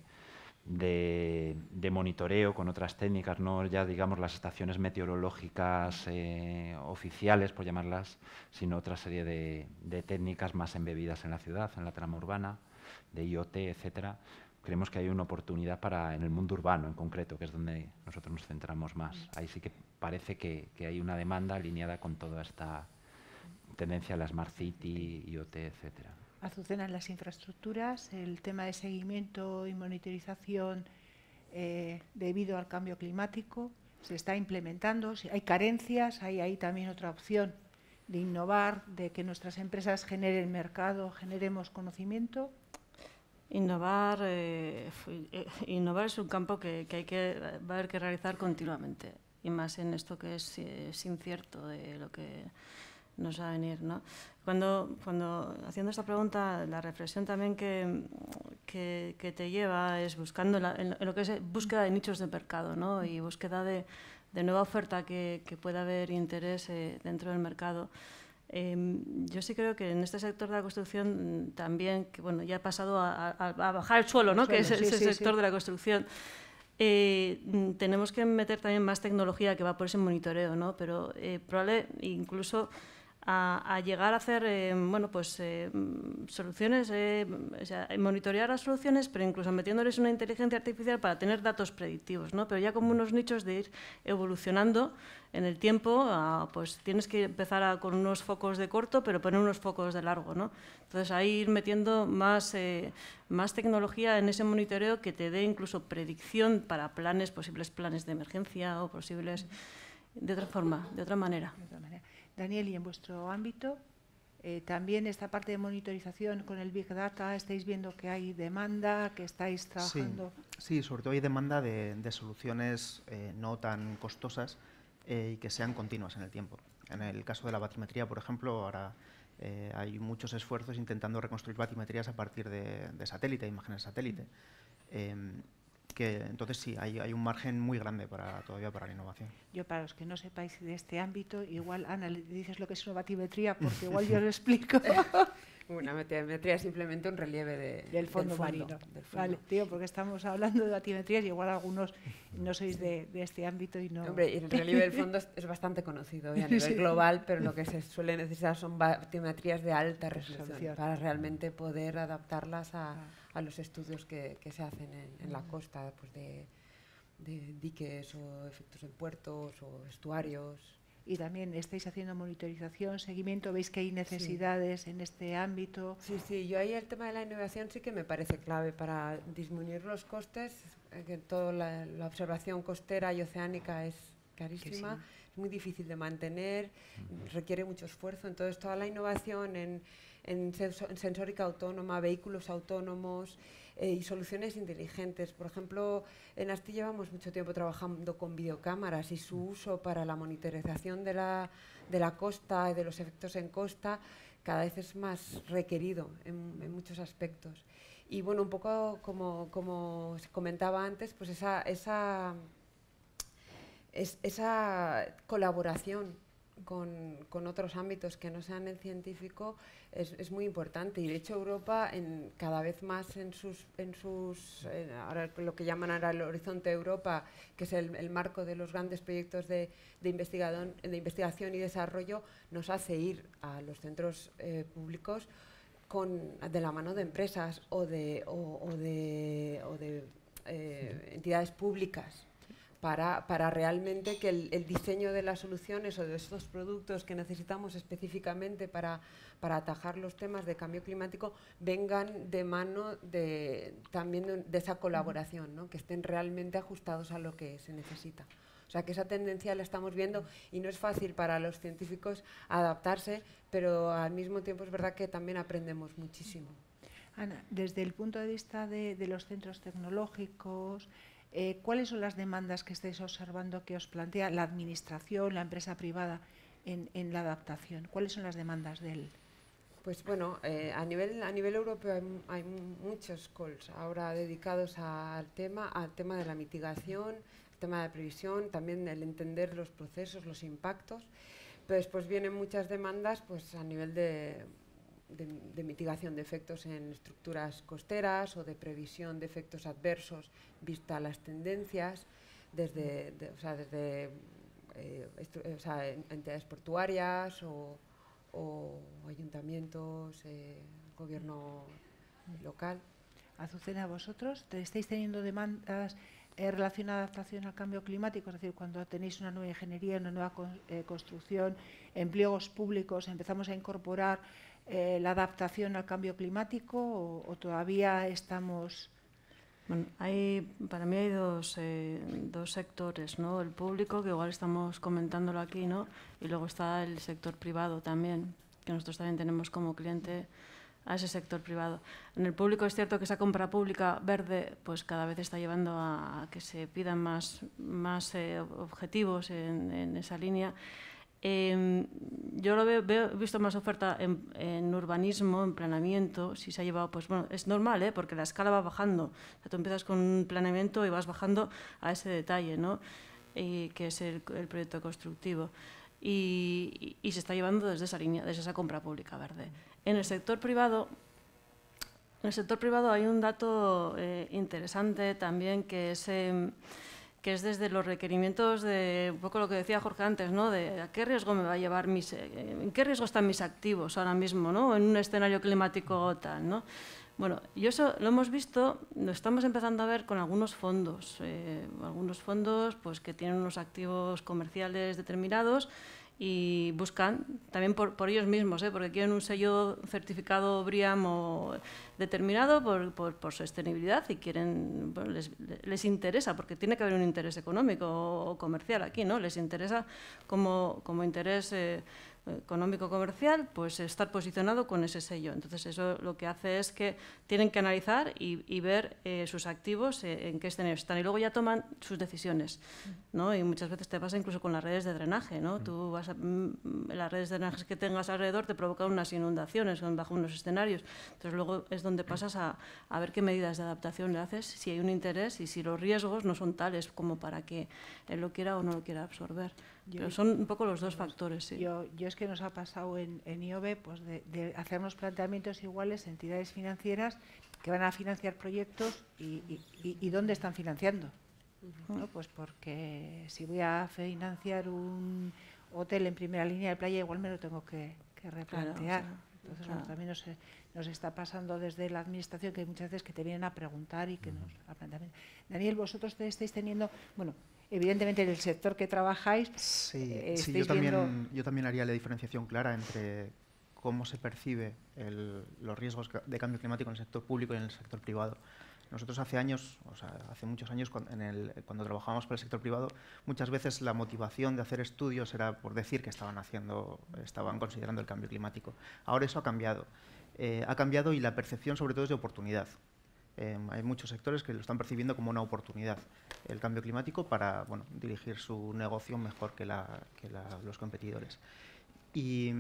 de, monitoreo con otras técnicas, no ya digamos las estaciones meteorológicas eh, oficiales, por llamarlas, sino otra serie de, técnicas más embebidas en la ciudad, en la trama urbana, de IoT, etcétera. Creemos que hay una oportunidad para en el mundo urbano en concreto, que es donde nosotros nos centramos más. Ahí sí que parece que, que hay una demanda alineada con toda esta tendencia a la Smart City, IoT, etcétera. Azucena las infraestructuras, el tema de seguimiento y monitorización eh, debido al cambio climático, se está implementando, si hay carencias, hay ahí también otra opción de innovar, de que nuestras empresas generen mercado, generemos conocimiento. Innovar, eh, eh, innovar es un campo que, hay que va a haber que realizar continuamente, y más en esto que es incierto de lo que nos va a venir. ¿no? Cuando, cuando haciendo esta pregunta, la reflexión también que, te lleva es buscando en lo que es búsqueda de nichos de mercado ¿no? y búsqueda de, nueva oferta que, pueda haber interés eh, dentro del mercado. Em, yo sí creo que en este sector de la construcción mm, también, que bueno, ya ha pasado a, bajar el suelo, ¿no? que es el sector de la construcción. Eh, mm, tenemos que meter también más tecnología que va por ese monitoreo, ¿no? Pero eh, probable incluso a, llegar a hacer eh, bueno, pues, eh, soluciones, eh, o monitorear las soluciones, pero incluso metiéndoles una inteligencia artificial para tener datos predictivos, ¿no? pero ya como unos nichos de ir evolucionando en el tiempo, ah, pues tienes que empezar con unos focos de corto, pero poner unos focos de largo. ¿no? Entonces ahí ir metiendo más, más tecnología en ese monitoreo que te dé incluso predicción para planes, posibles planes de emergencia o posibles de otra forma, De otra manera. Daniel, y en vuestro ámbito, eh, también esta parte de monitorización con el Big Data, estáis viendo que hay demanda, que estáis trabajando. Sí, sobre todo hay demanda de, soluciones eh, no tan costosas eh, y que sean continuas en el tiempo. En el caso de la batimetría, por ejemplo, ahora hay muchos esfuerzos intentando reconstruir batimetrías a partir de, de satélite, imágenes satélite. Mm. Em, entonces sí, hay, un margen muy grande para, todavía para la innovación. Yo, para los que no sepáis de este ámbito, igual, Ana, dices lo que es una batimetría porque igual yo lo explico. Una batimetría es simplemente un relieve del, fondo marino. Vale, tío, porque estamos hablando de batimetrías y igual algunos no sois de, este ámbito y no. Hombre, el relieve del fondo es, bastante conocido a nivel global, pero lo que se suele necesitar son batimetrías de alta resolución, para realmente poder adaptarlas a a los estudios que, se hacen en, la costa pues, de, diques o efectos en puertos o estuarios y también estáis haciendo monitorización, seguimiento, veis que hay necesidades en este ámbito. Sí, sí, yo ahí el tema de la innovación sí que me parece clave para disminuir los costes, eh, que toda la, observación costera y oceánica es carísima, es muy difícil de mantener, requiere mucho esfuerzo. Entonces, toda la innovación en, en, sensórica autónoma, vehículos autónomos eh, y soluciones inteligentes. Por ejemplo, en Asti llevamos mucho tiempo trabajando con videocámaras y su uso para la monitorización de la, de la costa y de los efectos en costa cada vez es más requerido en, muchos aspectos. Y bueno, un poco como, se comentaba antes, pues esa esa colaboración con, otros ámbitos que no sean el científico es, muy importante. Y de hecho Europa cada vez más en sus, en sus ahora lo que llaman ahora el Horizonte Europa, que es el, marco de los grandes proyectos de, investigación y desarrollo, nos hace ir a los centros eh, públicos con, de la mano de empresas o de, eh, entidades públicas para, para realmente que el, diseño de las soluciones o de estos productos que necesitamos específicamente para, para atajar los temas de cambio climático vengan de mano de, también de, esa colaboración, ¿no? que estén realmente ajustados a lo que se necesita. O sea que esa tendencia la estamos viendo y no es fácil para los científicos adaptarse, pero al mismo tiempo es verdad que también aprendemos muchísimo. Ana, desde el punto de vista de, de los centros tecnológicos, eh, cuáles son las demandas que estáis observando que os plantea la Administración, la empresa privada en, la adaptación. ¿Cuáles son las demandas del, pues bueno, eh, a, nivel, a nivel europeo hay, muchos calls ahora dedicados al tema, al tema de la mitigación, al tema de la previsión, también el entender los procesos, los impactos. Pero después vienen muchas demandas pues, a nivel de de, mitigación de efectos en estructuras costeras o de previsión de efectos adversos vista las tendencias, desde, desde eh, entidades portuarias o, ayuntamientos, eh, gobierno local. Azucena, vosotros estáis teniendo demandas eh, relacionadas a adaptación al cambio climático, es decir, cuando tenéis una nueva ingeniería, una nueva construcción, empleos públicos, empezamos a incorporar eh, la adaptación al cambio climático o, todavía estamos... Bueno, hay, para mí hay dos, eh, dos sectores, ¿no? El público, que igual estamos comentándolo aquí, ¿no? Y luego está el sector privado también, que nosotros también tenemos como cliente a ese sector privado. En el público es cierto que esa compra pública verde pues cada vez está llevando a, que se pidan más, más eh, objetivos en, en esa línea Em, yo lo veo, he visto más oferta en, urbanismo, en planeamiento, si se ha llevado, pues bueno, es normal, ¿eh? porque la escala va bajando. O tú empiezas con un planeamiento y vas bajando a ese detalle, ¿no? Y que es el, proyecto constructivo. Y, se está llevando desde esa línea, desde esa compra pública verde. En el sector privado, en el sector privado hay un dato eh, interesante también que es em, que es desde los requerimientos de, un poco lo que decía Jorge antes, ¿no? de a qué riesgo me va a llevar mis, eh, en qué riesgo están mis activos ahora mismo, ¿no? en un escenario climático tal. ¿no? Bueno, y eso lo hemos visto, lo estamos empezando a ver con algunos fondos, eh, algunos fondos pues, que tienen unos activos comerciales determinados y buscan también por, ellos mismos, ¿eh? porque quieren un sello certificado BRIAM o determinado por, por, sostenibilidad y quieren les, les, interesa, porque tiene que haber un interés económico o, comercial aquí, ¿no? Les interesa como, como interés eh, económico comercial, pues estar posicionado con ese sello. Entonces, eso lo que hace es que tienen que analizar y, ver eh, sus activos, eh, en qué escenario están, y luego ya toman sus decisiones. ¿no? Y muchas veces te pasa incluso con las redes de drenaje. ¿no? Tú vas a, mm, las redes de drenaje que tengas alrededor te provocan unas inundaciones bajo unos escenarios. Entonces, luego es donde pasas a, a ver qué medidas de adaptación le haces, si hay un interés y si los riesgos no son tales como para que él lo quiera o no lo quiera absorber. Pero son un poco los dos factores, sí. Yo, es que nos ha pasado en, en IOB pues de, hacernos planteamientos iguales entidades financieras que van a financiar proyectos y, dónde están financiando. ¿no? Pues porque si voy a financiar un hotel en primera línea de playa, igual me lo tengo que, replantear. Entonces, también nos, está pasando desde la Administración que hay muchas veces que te vienen a preguntar y que nos Daniel, vosotros estáis teniendo, bueno, evidentemente en el sector que trabajáis. Sí, eh, yo, también, yo también haría la diferenciación clara entre cómo se percibe los riesgos de cambio climático en el sector público y en el sector privado. Nosotros hace años, o sea, hace muchos años, cuando, trabajábamos para el sector privado, muchas veces la motivación de hacer estudios era por decir que estaban haciendo, estaban considerando el cambio climático. Ahora eso ha cambiado. Eh, ha cambiado y la percepción, sobre todo, es de oportunidad. Em, hay muchos sectores que lo están percibiendo como una oportunidad el cambio climático para bueno, dirigir su negocio mejor que, los competidores. Y,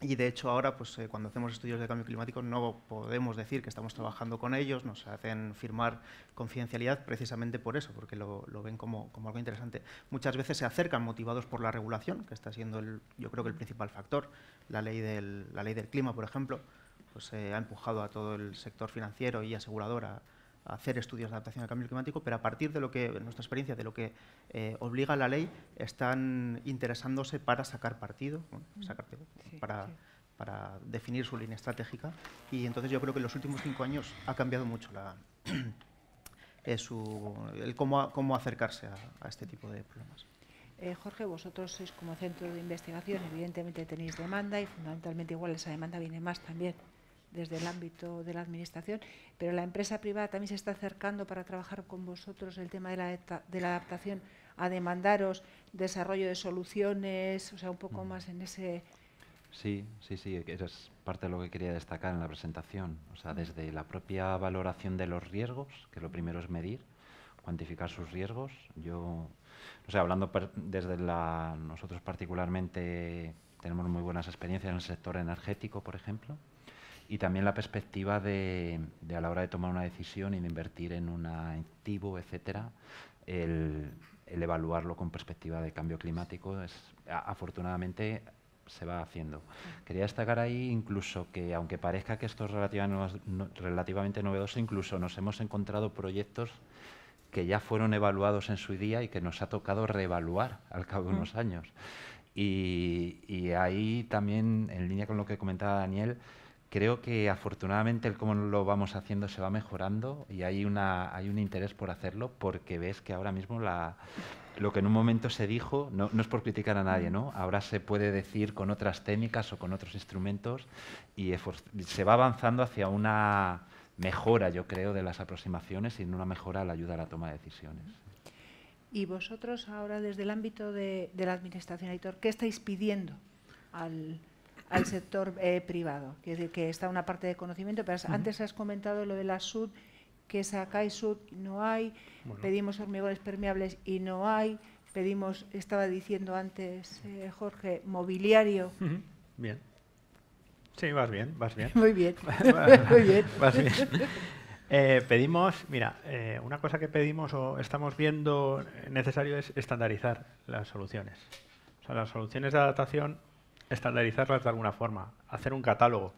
de hecho ahora, pues, eh, cuando hacemos estudios de cambio climático, no podemos decir que estamos trabajando con ellos, nos hacen firmar confidencialidad precisamente por eso, porque lo, ven como, algo interesante. Muchas veces se acercan motivados por la regulación, que está siendo yo creo que el principal factor, la ley la ley del clima, por ejemplo, se pues, eh, ha empujado a todo el sector financiero y asegurador a, hacer estudios de adaptación al cambio climático, pero a partir de lo que, nuestra experiencia, de lo que eh, obliga la ley, están interesándose para sacar partido, para, definir su línea estratégica. Y entonces yo creo que en los últimos cinco años ha cambiado mucho la, eh, cómo, acercarse a, este tipo de problemas. Jorge, vosotros sois como centro de investigación, evidentemente tenéis demanda y fundamentalmente igual esa demanda viene más también desde el ámbito de la Administración, pero la empresa privada también se está acercando para trabajar con vosotros el tema de la, adaptación, a demandaros desarrollo de soluciones, o sea, un poco mm. más en ese... Sí, sí, sí, es parte de lo que quería destacar en la presentación. O sea, desde la propia valoración de los riesgos, que lo primero es medir, cuantificar sus riesgos. Yo, no sé, hablando desde la... Nosotros particularmente tenemos muy buenas experiencias en el sector energético, por ejemplo, y también la perspectiva de, a la hora de tomar una decisión y de invertir en un activo, etcétera, el, evaluarlo con perspectiva de cambio climático es afortunadamente se va haciendo. Quería destacar ahí incluso que, aunque parezca que esto es relativamente novedoso, incluso nos hemos encontrado proyectos que ya fueron evaluados en su día y que nos ha tocado reevaluar al cabo de mm. unos años. Y, y ahí también, en línea con lo que comentaba Daniel, creo que afortunadamente el cómo lo vamos haciendo se va mejorando y hay, una, hay un interés por hacerlo porque ves que ahora mismo la, lo que en un momento se dijo, no, es por criticar a nadie, ¿no? ahora se puede decir con otras técnicas o con otros instrumentos y se va avanzando hacia una mejora, yo creo, de las aproximaciones y en una mejora la ayuda a la toma de decisiones. Y vosotros ahora desde el ámbito de, de la Administración Editor, ¿qué estáis pidiendo al, al sector eh, privado, que, que está una parte de conocimiento, pero antes has comentado lo de la SUD, que y SUD no hay, pedimos hormigones permeables y no hay, pedimos, estaba diciendo antes eh, Jorge, mobiliario. Bien. Sí, vas bien, vas bien. Muy bien, muy bien. Eh, pedimos, mira, una cosa que pedimos o estamos viendo necesario es estandarizar las soluciones. O sea, las soluciones de adaptación estandarizarlas de alguna forma, hacer un catálogo.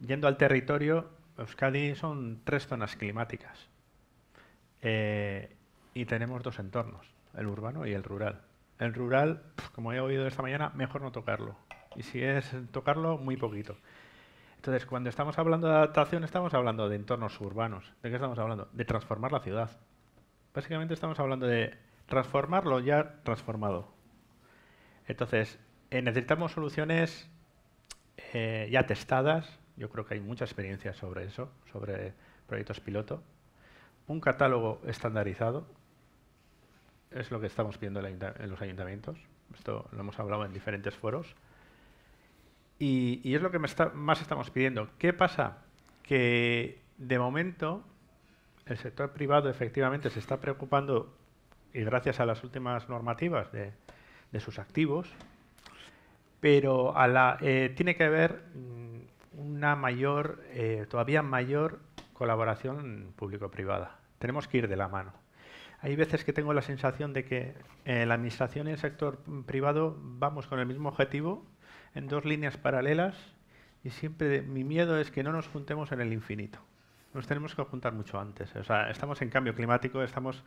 Yendo al territorio, Euskadi son tres zonas climáticas eh, y tenemos dos entornos, el urbano y el rural. El rural, como he oído esta mañana, mejor no tocarlo. Y si es tocarlo, muy poquito. Entonces, cuando estamos hablando de adaptación, estamos hablando de entornos urbanos. ¿De qué estamos hablando? De transformar la ciudad. Básicamente estamos hablando de transformarlo ya transformado. Entonces, eh, necesitamos soluciones eh, ya testadas. Yo creo que hay mucha experiencia sobre eso, sobre proyectos piloto. Un catálogo estandarizado es lo que estamos pidiendo en los ayuntamientos. Esto lo hemos hablado en diferentes foros. Y, es lo que más estamos pidiendo. ¿Qué pasa? Que de momento el sector privado efectivamente se está preocupando, y gracias a las últimas normativas de sus activos, pero eh, tiene que haber mm, una mayor, eh, todavía mayor colaboración público-privada. Tenemos que ir de la mano. Hay veces que tengo la sensación de que eh, la administración y el sector mm, privado vamos con el mismo objetivo en dos líneas paralelas y siempre mi miedo es que no nos juntemos en el infinito. Nos tenemos que juntar mucho antes. O sea, estamos en cambio climático, estamos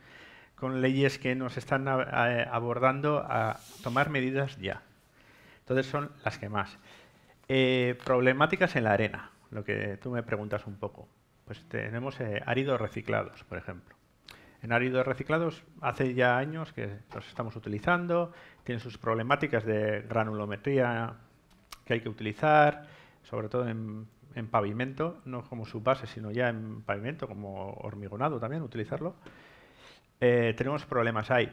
con leyes que nos están abordando a tomar medidas ya. Entonces son las que más. Eh, problemáticas en la arena, lo que tú me preguntas un poco. Pues tenemos eh, áridos reciclados, por ejemplo. En áridos reciclados hace ya años que los estamos utilizando, tiene sus problemáticas de granulometría que hay que utilizar, sobre todo en, pavimento, no como subbase, sino ya en pavimento, como hormigonado también, utilizarlo. Eh, tenemos problemas ahí.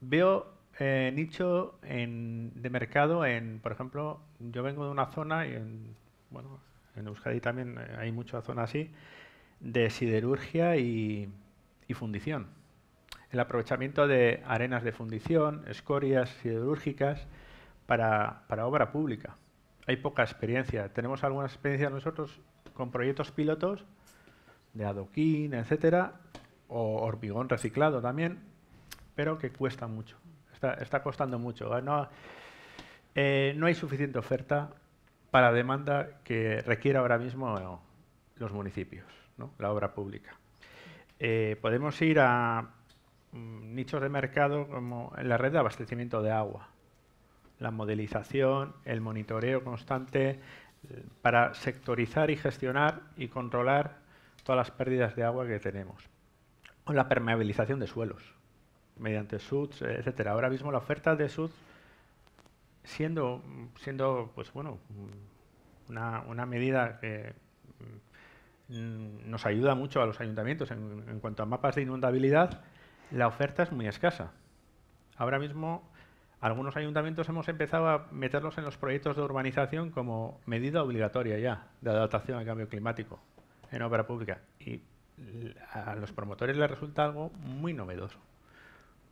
Veo eh, nicho de mercado en, por ejemplo, yo vengo de una zona, y en, bueno, en Euskadi también eh, hay muchas zonas así, de siderurgia y, fundición. El aprovechamiento de arenas de fundición, escorias siderúrgicas para, para obra pública. Hay poca experiencia. Tenemos algunas experiencia nosotros con proyectos pilotos de adoquín, etcétera, o hormigón reciclado también, pero que cuesta mucho está, costando mucho. Ah, eh, no, hay suficiente oferta para la demanda que requiere ahora mismo los municipios, la obra pública. Eh, podemos ir a mm, nichos de mercado como en la red de abastecimiento de agua, la modelización, el monitoreo constante mm, para sectorizar y gestionar y controlar todas las pérdidas de agua que tenemos, o la permeabilización de suelos mediante SUDS, eh, etcétera. Ahora mismo la oferta de SUDS, siendo, siendo pues bueno, una, medida que mm, nos ayuda mucho a los ayuntamientos en, en, cuanto a mapas de inundabilidad, la oferta es muy escasa. Ahora mismo algunos ayuntamientos hemos empezado a meterlos en los proyectos de urbanización como medida obligatoria ya de adaptación al cambio climático en obra pública y a los promotores les resulta algo muy novedoso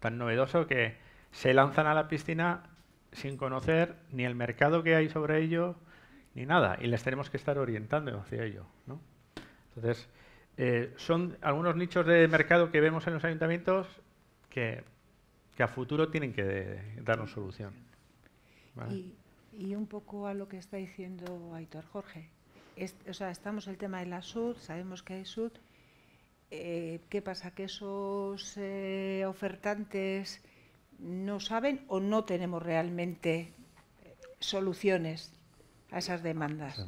tan novedoso que se lanzan a la piscina sin conocer ni el mercado que hay sobre ello, ni nada, y les tenemos que estar orientando hacia ello. Entonces, eh, son algunos nichos de mercado que vemos en los ayuntamientos que, a futuro tienen que darnos solución. Y, un poco a lo que está diciendo Aitor Jorge. estamos en el tema de la SUD, sabemos que hay SUD, eh, ¿qué pasa? ¿Que esos eh, ofertantes no saben o no tenemos realmente eh, soluciones a esas demandas?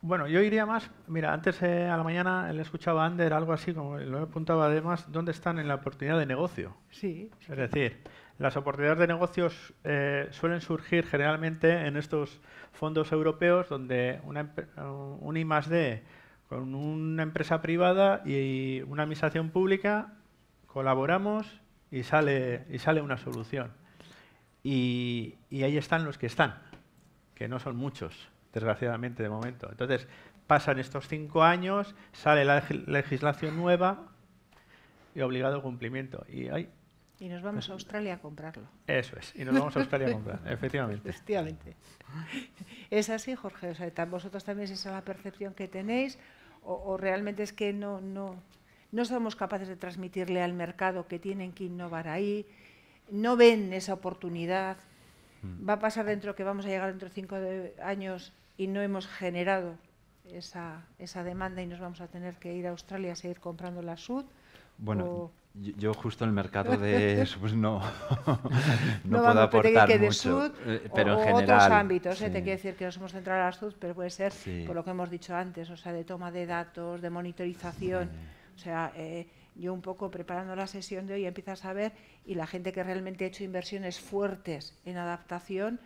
Bueno, yo iría más, mira, antes a la mañana le escuchaba a Ander algo así, como lo apuntaba además, ¿dónde están en la oportunidad de negocio? Sí. Es decir, las oportunidades de negocios suelen surgir generalmente en estos fondos europeos donde una, un I más D con una empresa privada y una administración pública colaboramos y sale, y sale una solución. Y, ahí están los que están, que no son muchos, desgraciadamente, de momento. Entonces, pasan estos cinco años, sale la legislación nueva y obligado cumplimiento. Y ahí... Y nos vamos a Australia a comprarlo. Eso es, y nos vamos a Australia a comprar, efectivamente. Efectivamente. ¿Es así, Jorge? O sea, ¿Vosotros también es esa la percepción que tenéis? ¿O, realmente es que no, no, no somos capaces de transmitirle al mercado que tienen que innovar ahí? ¿No ven esa oportunidad? Mm. ¿Va a pasar dentro que vamos a llegar dentro de cinco años y no hemos generado esa, esa demanda y nos vamos a tener que ir a Australia a seguir comprando la SUD? Bueno, yo justo el mercado de pues no, no, puedo aportar que de sud, eh, pero en general, otros ámbitos, eh, te quiero decir que nos hemos centrado en la SUD, pero puede ser por lo que hemos dicho antes, o sea, de toma de datos, de monitorización, o sea, eh, yo un poco preparando la sesión de hoy empiezas a ver y la gente que realmente ha hecho inversiones fuertes en adaptación,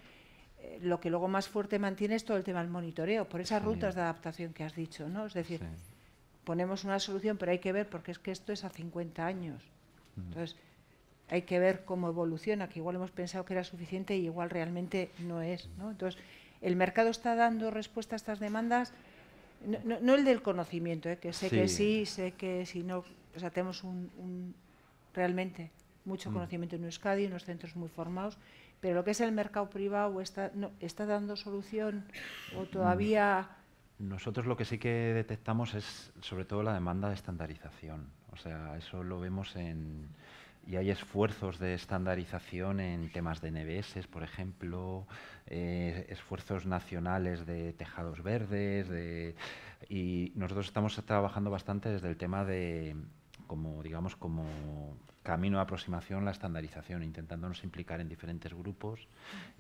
lo que luego más fuerte mantiene es todo el tema del monitoreo, por esas rutas de adaptación que has dicho, ¿no? Es decir ponemos una solución, pero hay que ver, porque es que esto es a 50 años. Entonces, hay que ver cómo evoluciona, que igual hemos pensado que era suficiente y igual realmente no es. Entonces, el mercado está dando respuesta a estas demandas, no, el del conocimiento, ¿eh? que sé que sí, sé que si no, o sea, tenemos un, realmente mucho mm. conocimiento en Euskadi, unos centros muy formados, pero lo que es el mercado privado está, no, está dando solución o mm. todavía nosotros lo que sí que detectamos es sobre todo la demanda de estandarización. O sea, eso lo vemos en... Y hay esfuerzos de estandarización en temas de NBS, por ejemplo, eh, esfuerzos nacionales de tejados verdes, de, y nosotros estamos trabajando bastante desde el tema de, como digamos como camino de aproximación la estandarización, intentándonos implicar en diferentes grupos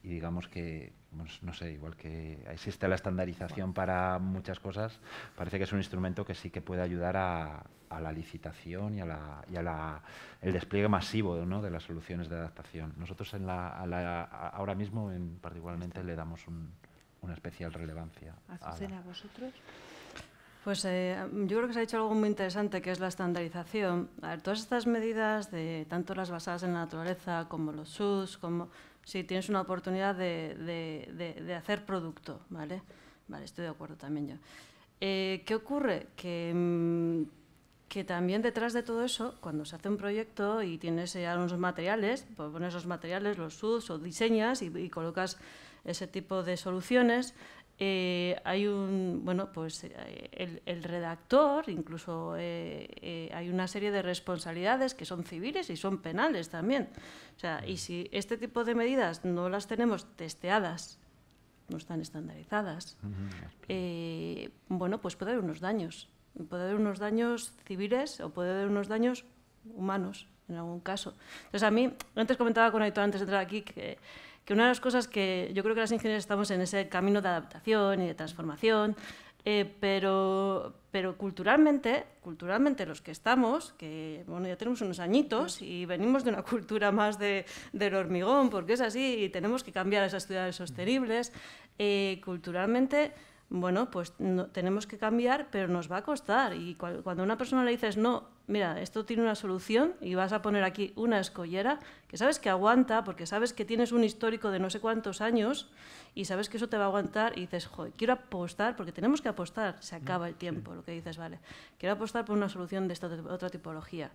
y digamos que, no sé, igual que existe la estandarización para muchas cosas, parece que es un instrumento que sí que puede ayudar a, la licitación y, a la, el despliegue masivo de las soluciones de adaptación. Nosotros en la, ahora mismo en particularmente le damos una especial relevancia. vosotros? Pues eh, yo creo que se ha dicho algo muy interesante, que es la estandarización. A ver, todas estas medidas, de, tanto las basadas en la naturaleza como los SUS, como si tienes una oportunidad de, hacer producto, ¿vale? Vale, estoy de acuerdo también yo. Eh, ¿Qué ocurre? Mm, que, también detrás de todo eso, cuando se hace un proyecto y tienes ya eh, unos materiales, pues pones esos materiales, los SUS o diseñas y colocas ese tipo de soluciones, eh, hay un, bueno, pues eh, el, el redactor, incluso eh, hay una serie de responsabilidades que son civiles y son penales también. O sea, y si este tipo de medidas no las tenemos testeadas, no están estandarizadas, bueno, pues puede haber unos daños. Puede haber unos daños civiles o puede haber unos daños humanos en algún caso. Entonces, a mí, antes comentaba con Aitor antes de entrar aquí que que una de las cosas que yo creo que las ingenierías estamos en ese camino de adaptación y de transformación, eh, pero, pero culturalmente, culturalmente los que estamos, que bueno, ya tenemos unos añitos y venimos de una cultura más del hormigón, porque es así, y tenemos que cambiar esas ciudades sostenibles, eh, culturalmente, bueno, pues tenemos que cambiar, pero nos va a costar. Y cuando una persona le dices, no, mira, esto tiene una solución y vas a poner aquí una escollera que sabes que aguanta porque sabes que tienes un histórico de no sé cuántos años y sabes que eso te va a aguantar y dices, joder, quiero apostar porque tenemos que apostar, se acaba el tiempo, lo que dices, vale, quiero apostar por una solución de esta otra tipología.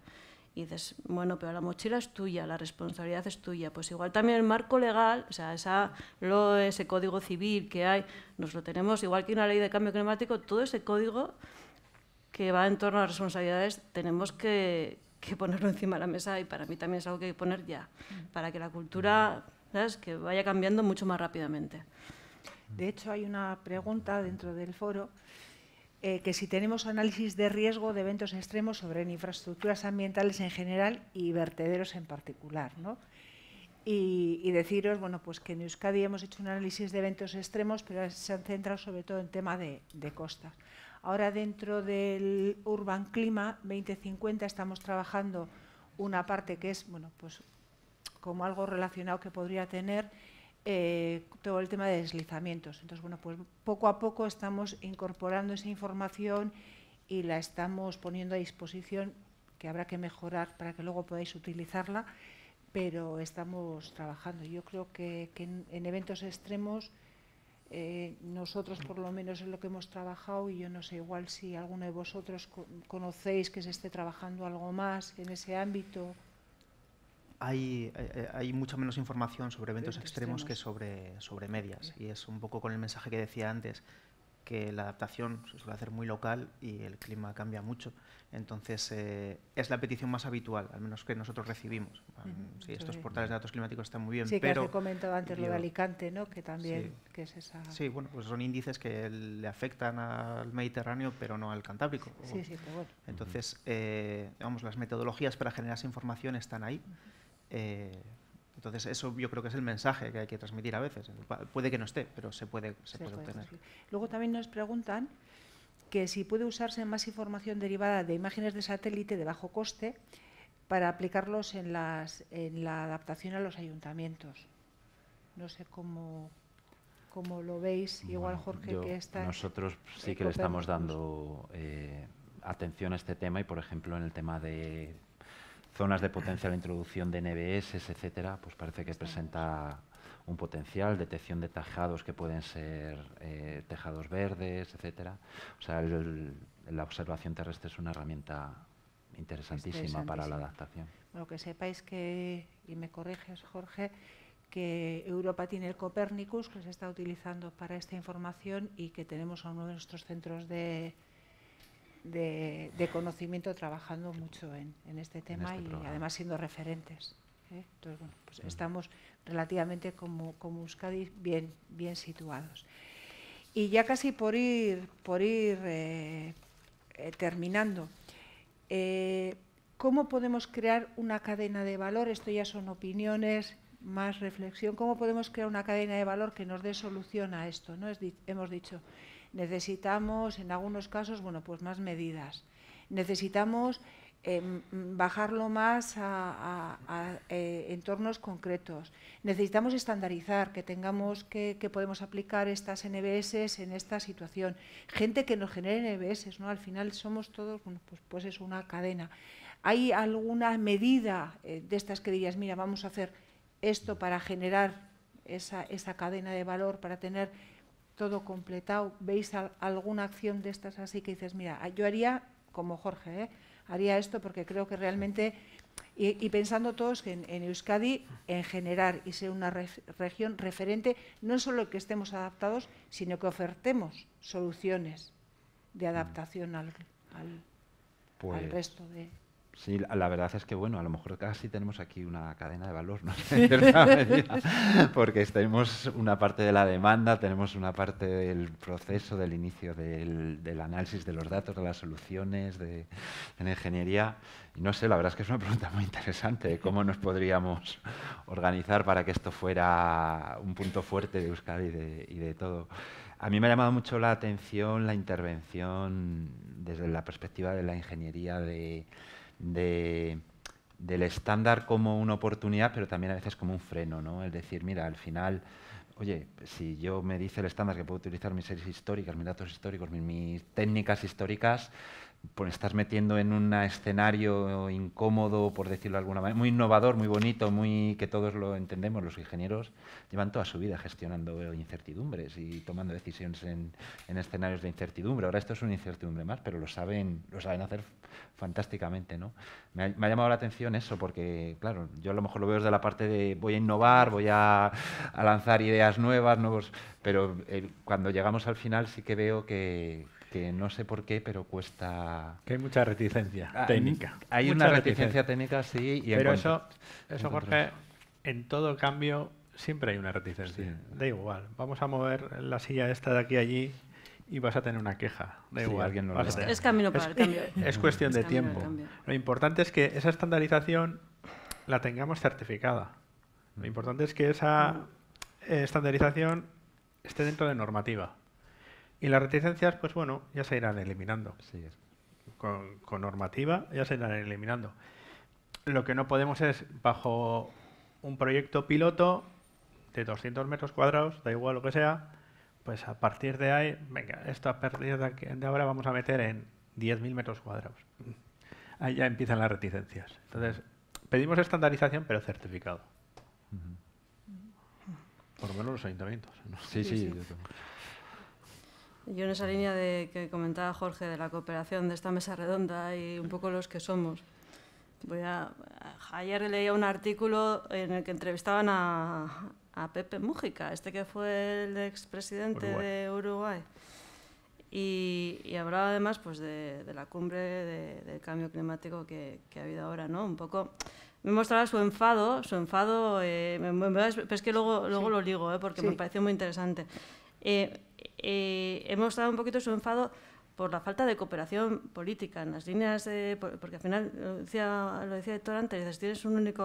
Y dices, bueno, pero la mochila es tuya, la responsabilidad es tuya. Pues igual también el marco legal, o sea, ese código civil que hay, nos lo tenemos, igual que una ley de cambio climático, todo ese código que va en torno a responsabilidades, tenemos que, ponerlo encima de la mesa y para mí también es algo que hay que poner ya, para que la cultura que vaya cambiando mucho más rápidamente. De hecho, hay una pregunta dentro del foro eh, que si tenemos análisis de riesgo de eventos extremos sobre infraestructuras ambientales en general y vertederos en particular, Y, deciros, bueno, pues que en Euskadi hemos hecho un análisis de eventos extremos, pero se han centrado sobre todo en tema de costas. Ahora dentro del Urban Clima 2050 estamos trabajando una parte que es, bueno, pues como algo relacionado que podría tener eh, todo el tema de deslizamientos. Entonces, bueno, pues poco a poco estamos incorporando esa información y la estamos poniendo a disposición, que habrá que mejorar para que luego podáis utilizarla, pero estamos trabajando. Yo creo que, en eventos extremos eh, nosotros, por lo menos, es lo que hemos trabajado y yo no sé igual si alguno de vosotros conocéis que se esté trabajando algo más en ese ámbito. Hay, eh, eh, mucha menos información sobre eventos, extremos, que sobre, sobre medias y es un poco con el mensaje que decía antes que la adaptación se suele hacer muy local y el clima cambia mucho. Entonces, eh, es la petición más habitual, al menos que nosotros recibimos. sí, estos portales de datos climáticos están muy bien, sí, pero... Sí, que has comentado antes lo de Alicante, ¿no? Que también, que es esa... Sí, bueno, pues son índices que le afectan al Mediterráneo, pero no al Cantábrico. Sí, sí, pero bueno. Entonces, vamos, eh, las metodologías para generar esa información están ahí. Eh, entonces, eso yo creo que es el mensaje que hay que transmitir a veces. Puede que no esté, pero se puede, obtener. Luego también nos preguntan que si puede usarse más información derivada de imágenes de satélite de bajo coste para aplicarlos en, la adaptación a los ayuntamientos. No sé cómo, cómo lo veis, igual Jorge, que está... Nosotros sí que le estamos dando eh, atención a este tema y, por ejemplo, en el tema de zonas de potencial introducción de NBS, etcétera, pues parece que presenta un potencial, detección de tejados que pueden ser eh, tejados verdes, etcétera. O sea, la observación terrestre es una herramienta interesantísima, para la adaptación. Lo que sepáis que, y me corriges, Jorge, que Europa tiene el Copernicus, que se está utilizando para esta información y que tenemos a uno de nuestros centros de, de, conocimiento trabajando mucho en, este tema este y además siendo referentes. ¿eh? Entonces, bueno, pues estamos relativamente como, Euskadi bien, bien situados. Y ya casi por ir, por ir eh, eh, terminando, ¿cómo podemos crear una cadena de valor? Esto ya son opiniones más reflexión, ¿cómo podemos crear una cadena de valor que nos dé solución a esto? ¿no? hemos dicho, Necesitamos, en algunos casos, bueno, pues más medidas. Necesitamos eh, bajarlo más a, eh, entornos concretos. Necesitamos estandarizar, que tengamos que, podemos aplicar estas NBS en esta situación. Gente que nos genere NBS, ¿no? Al final somos todos, bueno, pues, pues es una cadena. ¿Hay alguna medida eh, de estas que dirías, mira, vamos a hacer esto para generar esa, esa cadena de valor, para tener todo completado, veis alguna acción de estas así que dices, mira, yo haría como Jorge, ¿eh? haría esto porque creo que realmente, y, pensando todos que en, Euskadi, en generar y ser una región referente, no solo que estemos adaptados, sino que ofertemos soluciones de mm. adaptación al, al pues resto de... Sí, la verdad es que, bueno, a lo mejor casi tenemos aquí una cadena de valor, ¿no? porque tenemos una parte de la demanda, tenemos una parte del proceso, del inicio del, análisis de los datos, de las soluciones, de, la ingeniería. Y no sé, la verdad es que es una pregunta muy interesante, de ¿eh? cómo nos podríamos organizar para que esto fuera un punto fuerte de Euskadi y de todo. A mí me ha llamado mucho la atención la intervención desde la perspectiva de la ingeniería de de, del estándar como una oportunidad, pero también a veces como un freno, ¿no? Es decir, mira, al final, oye, si yo me dice el estándar que puedo utilizar mis series históricas, mis datos históricos, mis técnicas históricas, pues estás metiendo en un escenario incómodo, por decirlo de alguna manera, muy innovador, muy bonito, muy que todos lo entendemos, los ingenieros llevan toda su vida gestionando incertidumbres y tomando decisiones en, escenarios de incertidumbre. Ahora esto es una incertidumbre más, pero lo saben, lo saben hacer fantásticamente. ¿no? Me ha, llamado la atención eso, porque claro, yo a lo mejor lo veo desde la parte de voy a innovar, voy a, lanzar ideas nuevas, nuevos, pero cuando llegamos al final sí que veo que, que no sé por qué, pero cuesta... Que hay mucha reticencia ah, técnica. Hay una reticencia, técnica, sí. Y pero eso, eso, Jorge, en todo cambio siempre hay una reticencia. Da igual. Vamos a mover la silla esta de aquí a allí y vas a tener una queja. Da igual. es, es, camino para el cambio. Es cuestión de tiempo. Lo importante es que esa estandarización la tengamos certificada. Lo mm. importante es que esa mm. estandarización esté dentro de normativa. Y las reticencias, pues bueno, ya se irán eliminando. Con, normativa ya se irán eliminando. Lo que no podemos es, bajo un proyecto piloto de 200 metros cuadrados, da igual lo que sea, pues a partir de ahí, venga, esto a partir de, ahora vamos a meter en 10.000 metros cuadrados. Ahí ya empiezan las reticencias. Entonces, pedimos estandarización, pero certificado. Por lo menos los ayuntamientos. sí. sí. sí. Yo en esa línea de, que comentaba Jorge de la cooperación de esta mesa redonda y un poco los que somos. Voy a, ayer leía un artículo en el que entrevistaban a, Pepe Mújica, este que fue el expresidente de Uruguay. Y, hablaba además pues, de, la cumbre del cambio climático que, ha habido ahora, ¿no? Un poco me mostraba su enfado, su enfado, eh, es que luego, luego lo ligo, eh, porque me pareció muy interesante. Eh, eh, hemos dado un poquito su enfado por la falta de cooperación política en las líneas, porque al final, lo decía, lo decía Héctor antes, tienes un único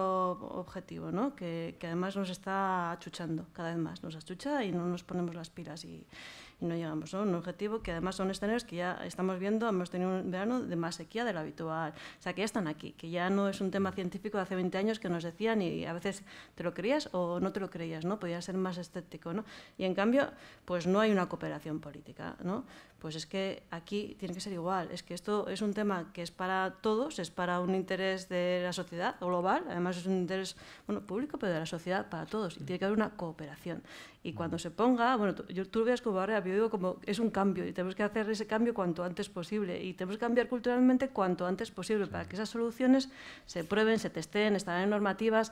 objetivo, ¿no? que, que, además nos está achuchando cada vez más, nos achucha y no nos ponemos las pilas. Y, y no llegamos. a Un objetivo que además son escenarios que ya estamos viendo, hemos tenido un verano de más sequía de lo habitual. O sea, que ya están aquí, que ya no es un tema científico de hace 20 años que nos decían y a veces te lo creías o no te lo creías, ¿no? Podía ser más estético, ¿no? Y en cambio, pues no hay una cooperación política, ¿no? Pues es que aquí tiene que ser igual. Es que esto es un tema que es para todos, es para un interés de la sociedad global, además es un interés bueno, público, pero de la sociedad para todos. Y tiene que haber una cooperación. Y cuando se ponga, bueno, tú, yo, tú lo veas como ahora, yo digo como es un cambio y tenemos que hacer ese cambio cuanto antes posible. Y tenemos que cambiar culturalmente cuanto antes posible para que esas soluciones se prueben, se testen, estén en normativas,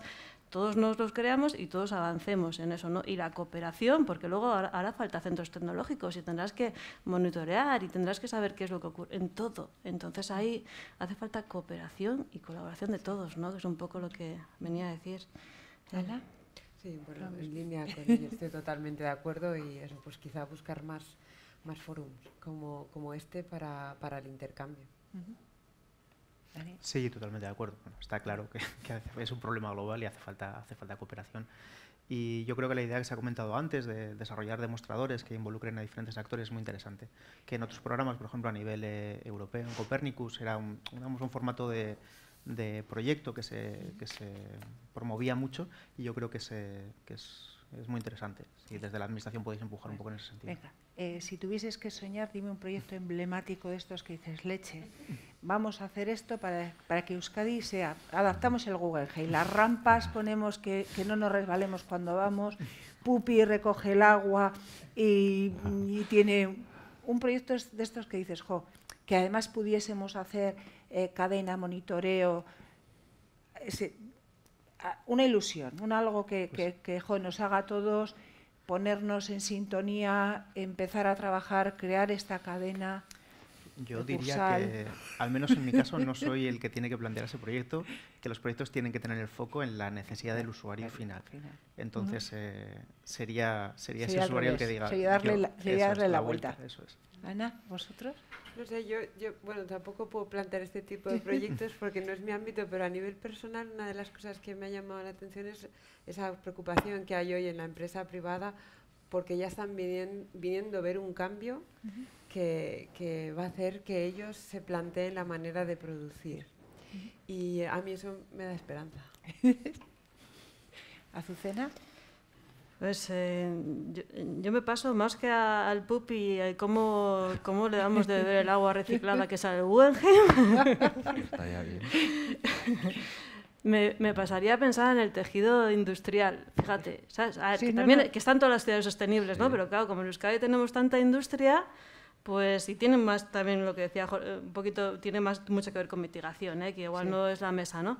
todos nos los creamos y todos avancemos en eso, ¿no? Y la cooperación, porque luego hará falta centros tecnológicos y tendrás que monitorear y tendrás que saber qué es lo que ocurre en todo. Entonces ahí hace falta cooperación y colaboración de todos, ¿no? Que es un poco lo que venía a decir. ¿Ala? Sí, bueno, en línea con ello estoy totalmente de acuerdo y eso, pues quizá buscar más, más forums como, como este para, para el intercambio. Sí, totalmente de acuerdo. está claro que, es un problema global y hace falta, hace falta cooperación. Y yo creo que la idea que se ha comentado antes de desarrollar demostradores que involucren a diferentes actores es muy interesante. Que en otros programas, por ejemplo, a nivel eh, europeo, en Copernicus, era un, digamos, un formato de, de proyecto que se, que se, promovía mucho y yo creo que, que es, es, muy interesante. Y desde la Administración podéis empujar un poco en ese sentido. Venga, eh, si tuvieses que soñar, dime un proyecto emblemático de estos que dices leche. vamos a hacer esto para, que Euskadi sea, adaptamos el Google Guggenheim, las rampas ponemos que, no nos resbalemos cuando vamos, Pupi recoge el agua y, tiene un proyecto de estos que dices, jo, que además pudiésemos hacer eh, cadena, monitoreo, una ilusión, un algo que, pues nos haga a todos ponernos en sintonía, empezar a trabajar, crear esta cadena. Yo diría que, al menos en mi caso, no soy el que tiene que plantear ese proyecto, que los proyectos tienen que tener el foco en la necesidad del usuario final. Entonces, eh, sería, sería, ese usuario el que diga. Sería darle la, darle la, vuelta. Ana, ¿vosotros? No sé, yo, yo, bueno, tampoco puedo plantear este tipo de proyectos porque no es mi ámbito, pero a nivel personal una de las cosas que me ha llamado la atención es esa preocupación que hay hoy en la empresa privada porque ya están viniendo, viniendo ver un cambio que, va a hacer que ellos se planteen la manera de producir. Y a mí eso me da esperanza. ¿Azucena? Pues eh, yo, me paso más que al pupi y eh, cómo, cómo, le damos de beber el agua reciclada que sale el Está Me, pasaría a pensar en el tejido industrial, fíjate, que, también, que están todas las ciudades sostenibles, ¿no? Pero claro, como en Euskadi tenemos tanta industria, pues y tienen más también lo que decía eh, un poquito tiene más mucho que ver con mitigación, eh, que igual no es la mesa, ¿no?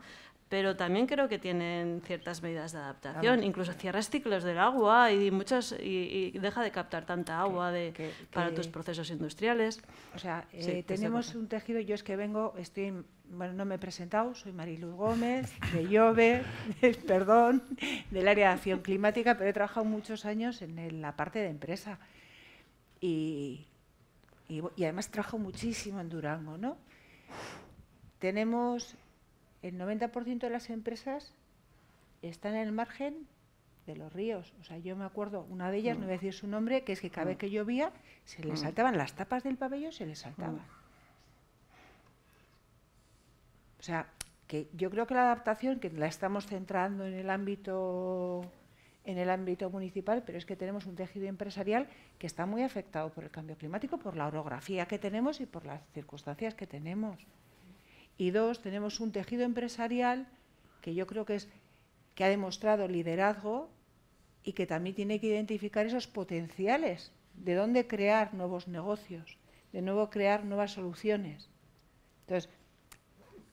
Pero también creo que tienen ciertas medidas de adaptación, incluso cierras ciclos del agua y muchas y, deja de captar tanta agua de, para tus procesos industriales. O sea, eh, tenemos un tejido. Yo es que vengo, estoy bueno, no me he presentado, soy Mariluz Gómez, de Llove, perdón, del área de acción climática, pero he trabajado muchos años en la parte de empresa. Y y, además trajo muchísimo en Durango, ¿no? Tenemos el 90% de las empresas están en el margen de los ríos. O sea, yo me acuerdo, una de ellas, no voy a decir su nombre, que es que cada vez que llovía se le mm. saltaban las tapas del pabellón, se le saltaban. Mm. O sea, que yo creo que la adaptación, que la estamos centrando en el ámbito en el ámbito municipal, pero es que tenemos un tejido empresarial que está muy afectado por el cambio climático, por la orografía que tenemos y por las circunstancias que tenemos. Y dos, tenemos un tejido empresarial que yo creo que es que ha demostrado liderazgo y que también tiene que identificar esos potenciales de dónde crear nuevos negocios, de nuevo crear nuevas soluciones. Entonces,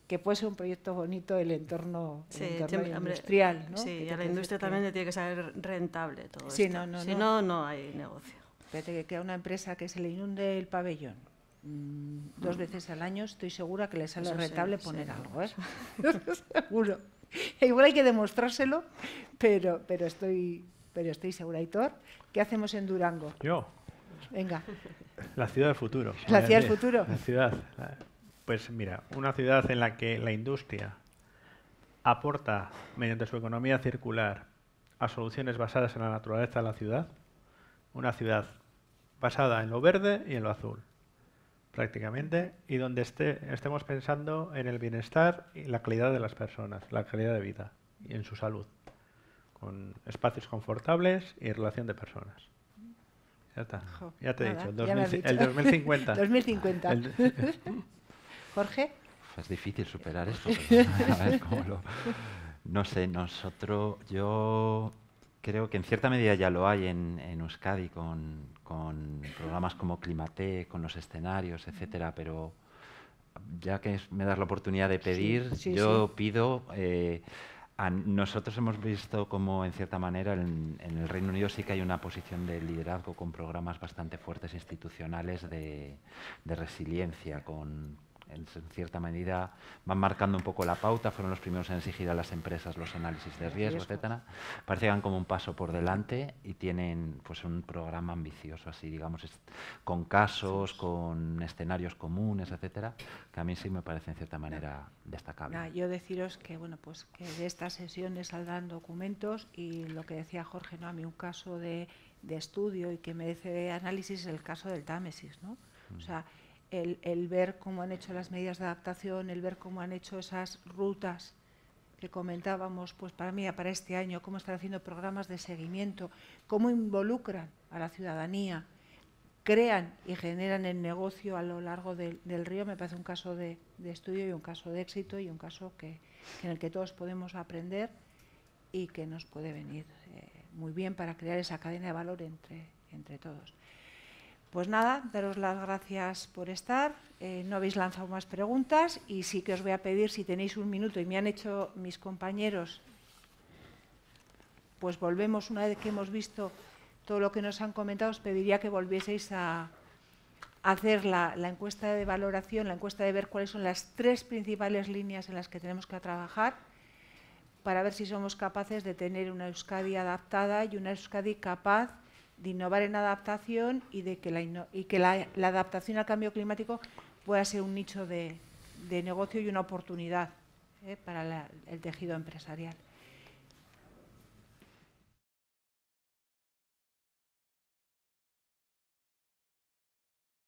que puede ser un proyecto bonito el entorno, industrial. ¿no? Sí, y a la industria también le tiene que ser rentable todo esto. si no, no, hay negocio. Espérate, que a una empresa que se le inunde el pabellón mm, dos mm. veces al año, estoy segura que le sale rentable poner algo. ¿eh? Seguro. Igual hay que demostrárselo, pero, pero, estoy, pero estoy segura. Hitor, ¿qué hacemos en Durango? Yo. Venga. La ciudad del futuro. La ciudad del futuro. La ciudad. Pues mira, una ciudad en la que la industria aporta, mediante su economía circular, a soluciones basadas en la naturaleza de la ciudad, una ciudad basada en lo verde y en lo azul, prácticamente, y donde estemos pensando en el bienestar y la calidad de las personas, la calidad de vida y en su salud, con espacios confortables y relación de personas. Ya está, ya te he dicho, el 2050. 2050. Jorge. Es difícil superar esto. No sé, nosotros, yo creo que en cierta medida ya lo hay en, Euskadi con, programas como Climate, con los escenarios, etcétera, pero ya que me das la oportunidad de pedir, yo pido. Eh, nosotros hemos visto como, en cierta manera, en, el Reino Unido sí que hay una posición de liderazgo con programas bastante fuertes institucionales de resiliencia, con, en cierta medida van marcando un poco la pauta, fueron los primeros en exigir a las empresas los análisis de riesgo, etcétera. Parece que van como un paso por delante y tienen pues un programa ambicioso, así digamos, con casos, con escenarios comunes, etcétera, que a mí sí me parece en cierta manera destacable. yo deciros que bueno, pues que de estas sesiones saldrán documentos y lo que decía Jorge, ¿no? A mí un caso de, de estudio y que merece análisis es el caso del Támesis, ¿no? O mm. sea, el, ver cómo han hecho las medidas de adaptación, el ver cómo han hecho esas rutas que comentábamos, pues para mí, para este año, cómo están haciendo programas de seguimiento, cómo involucran a la ciudadanía, crean y generan el negocio a lo largo del, río, me parece un caso de, estudio y un caso de éxito y un caso que, en el que todos podemos aprender y que nos puede venir eh, muy bien para crear esa cadena de valor entre todos. Pues nada, daros las gracias por estar. Eh, no habéis lanzado más preguntas y sí que os voy a pedir, si tenéis un minuto y me han hecho mis compañeros, pues volvemos una vez que hemos visto todo lo que nos han comentado, os pediría que volvieseis a, hacer la, la, encuesta de valoración, la encuesta de ver cuáles son las tres principales líneas en las que tenemos que trabajar para ver si somos capaces de tener una Euskadi adaptada y una Euskadi capaz de innovar en adaptación y de que la, y que la, adaptación al cambio climático pueda ser un nicho de, negocio y una oportunidad ¿eh? para el tejido empresarial.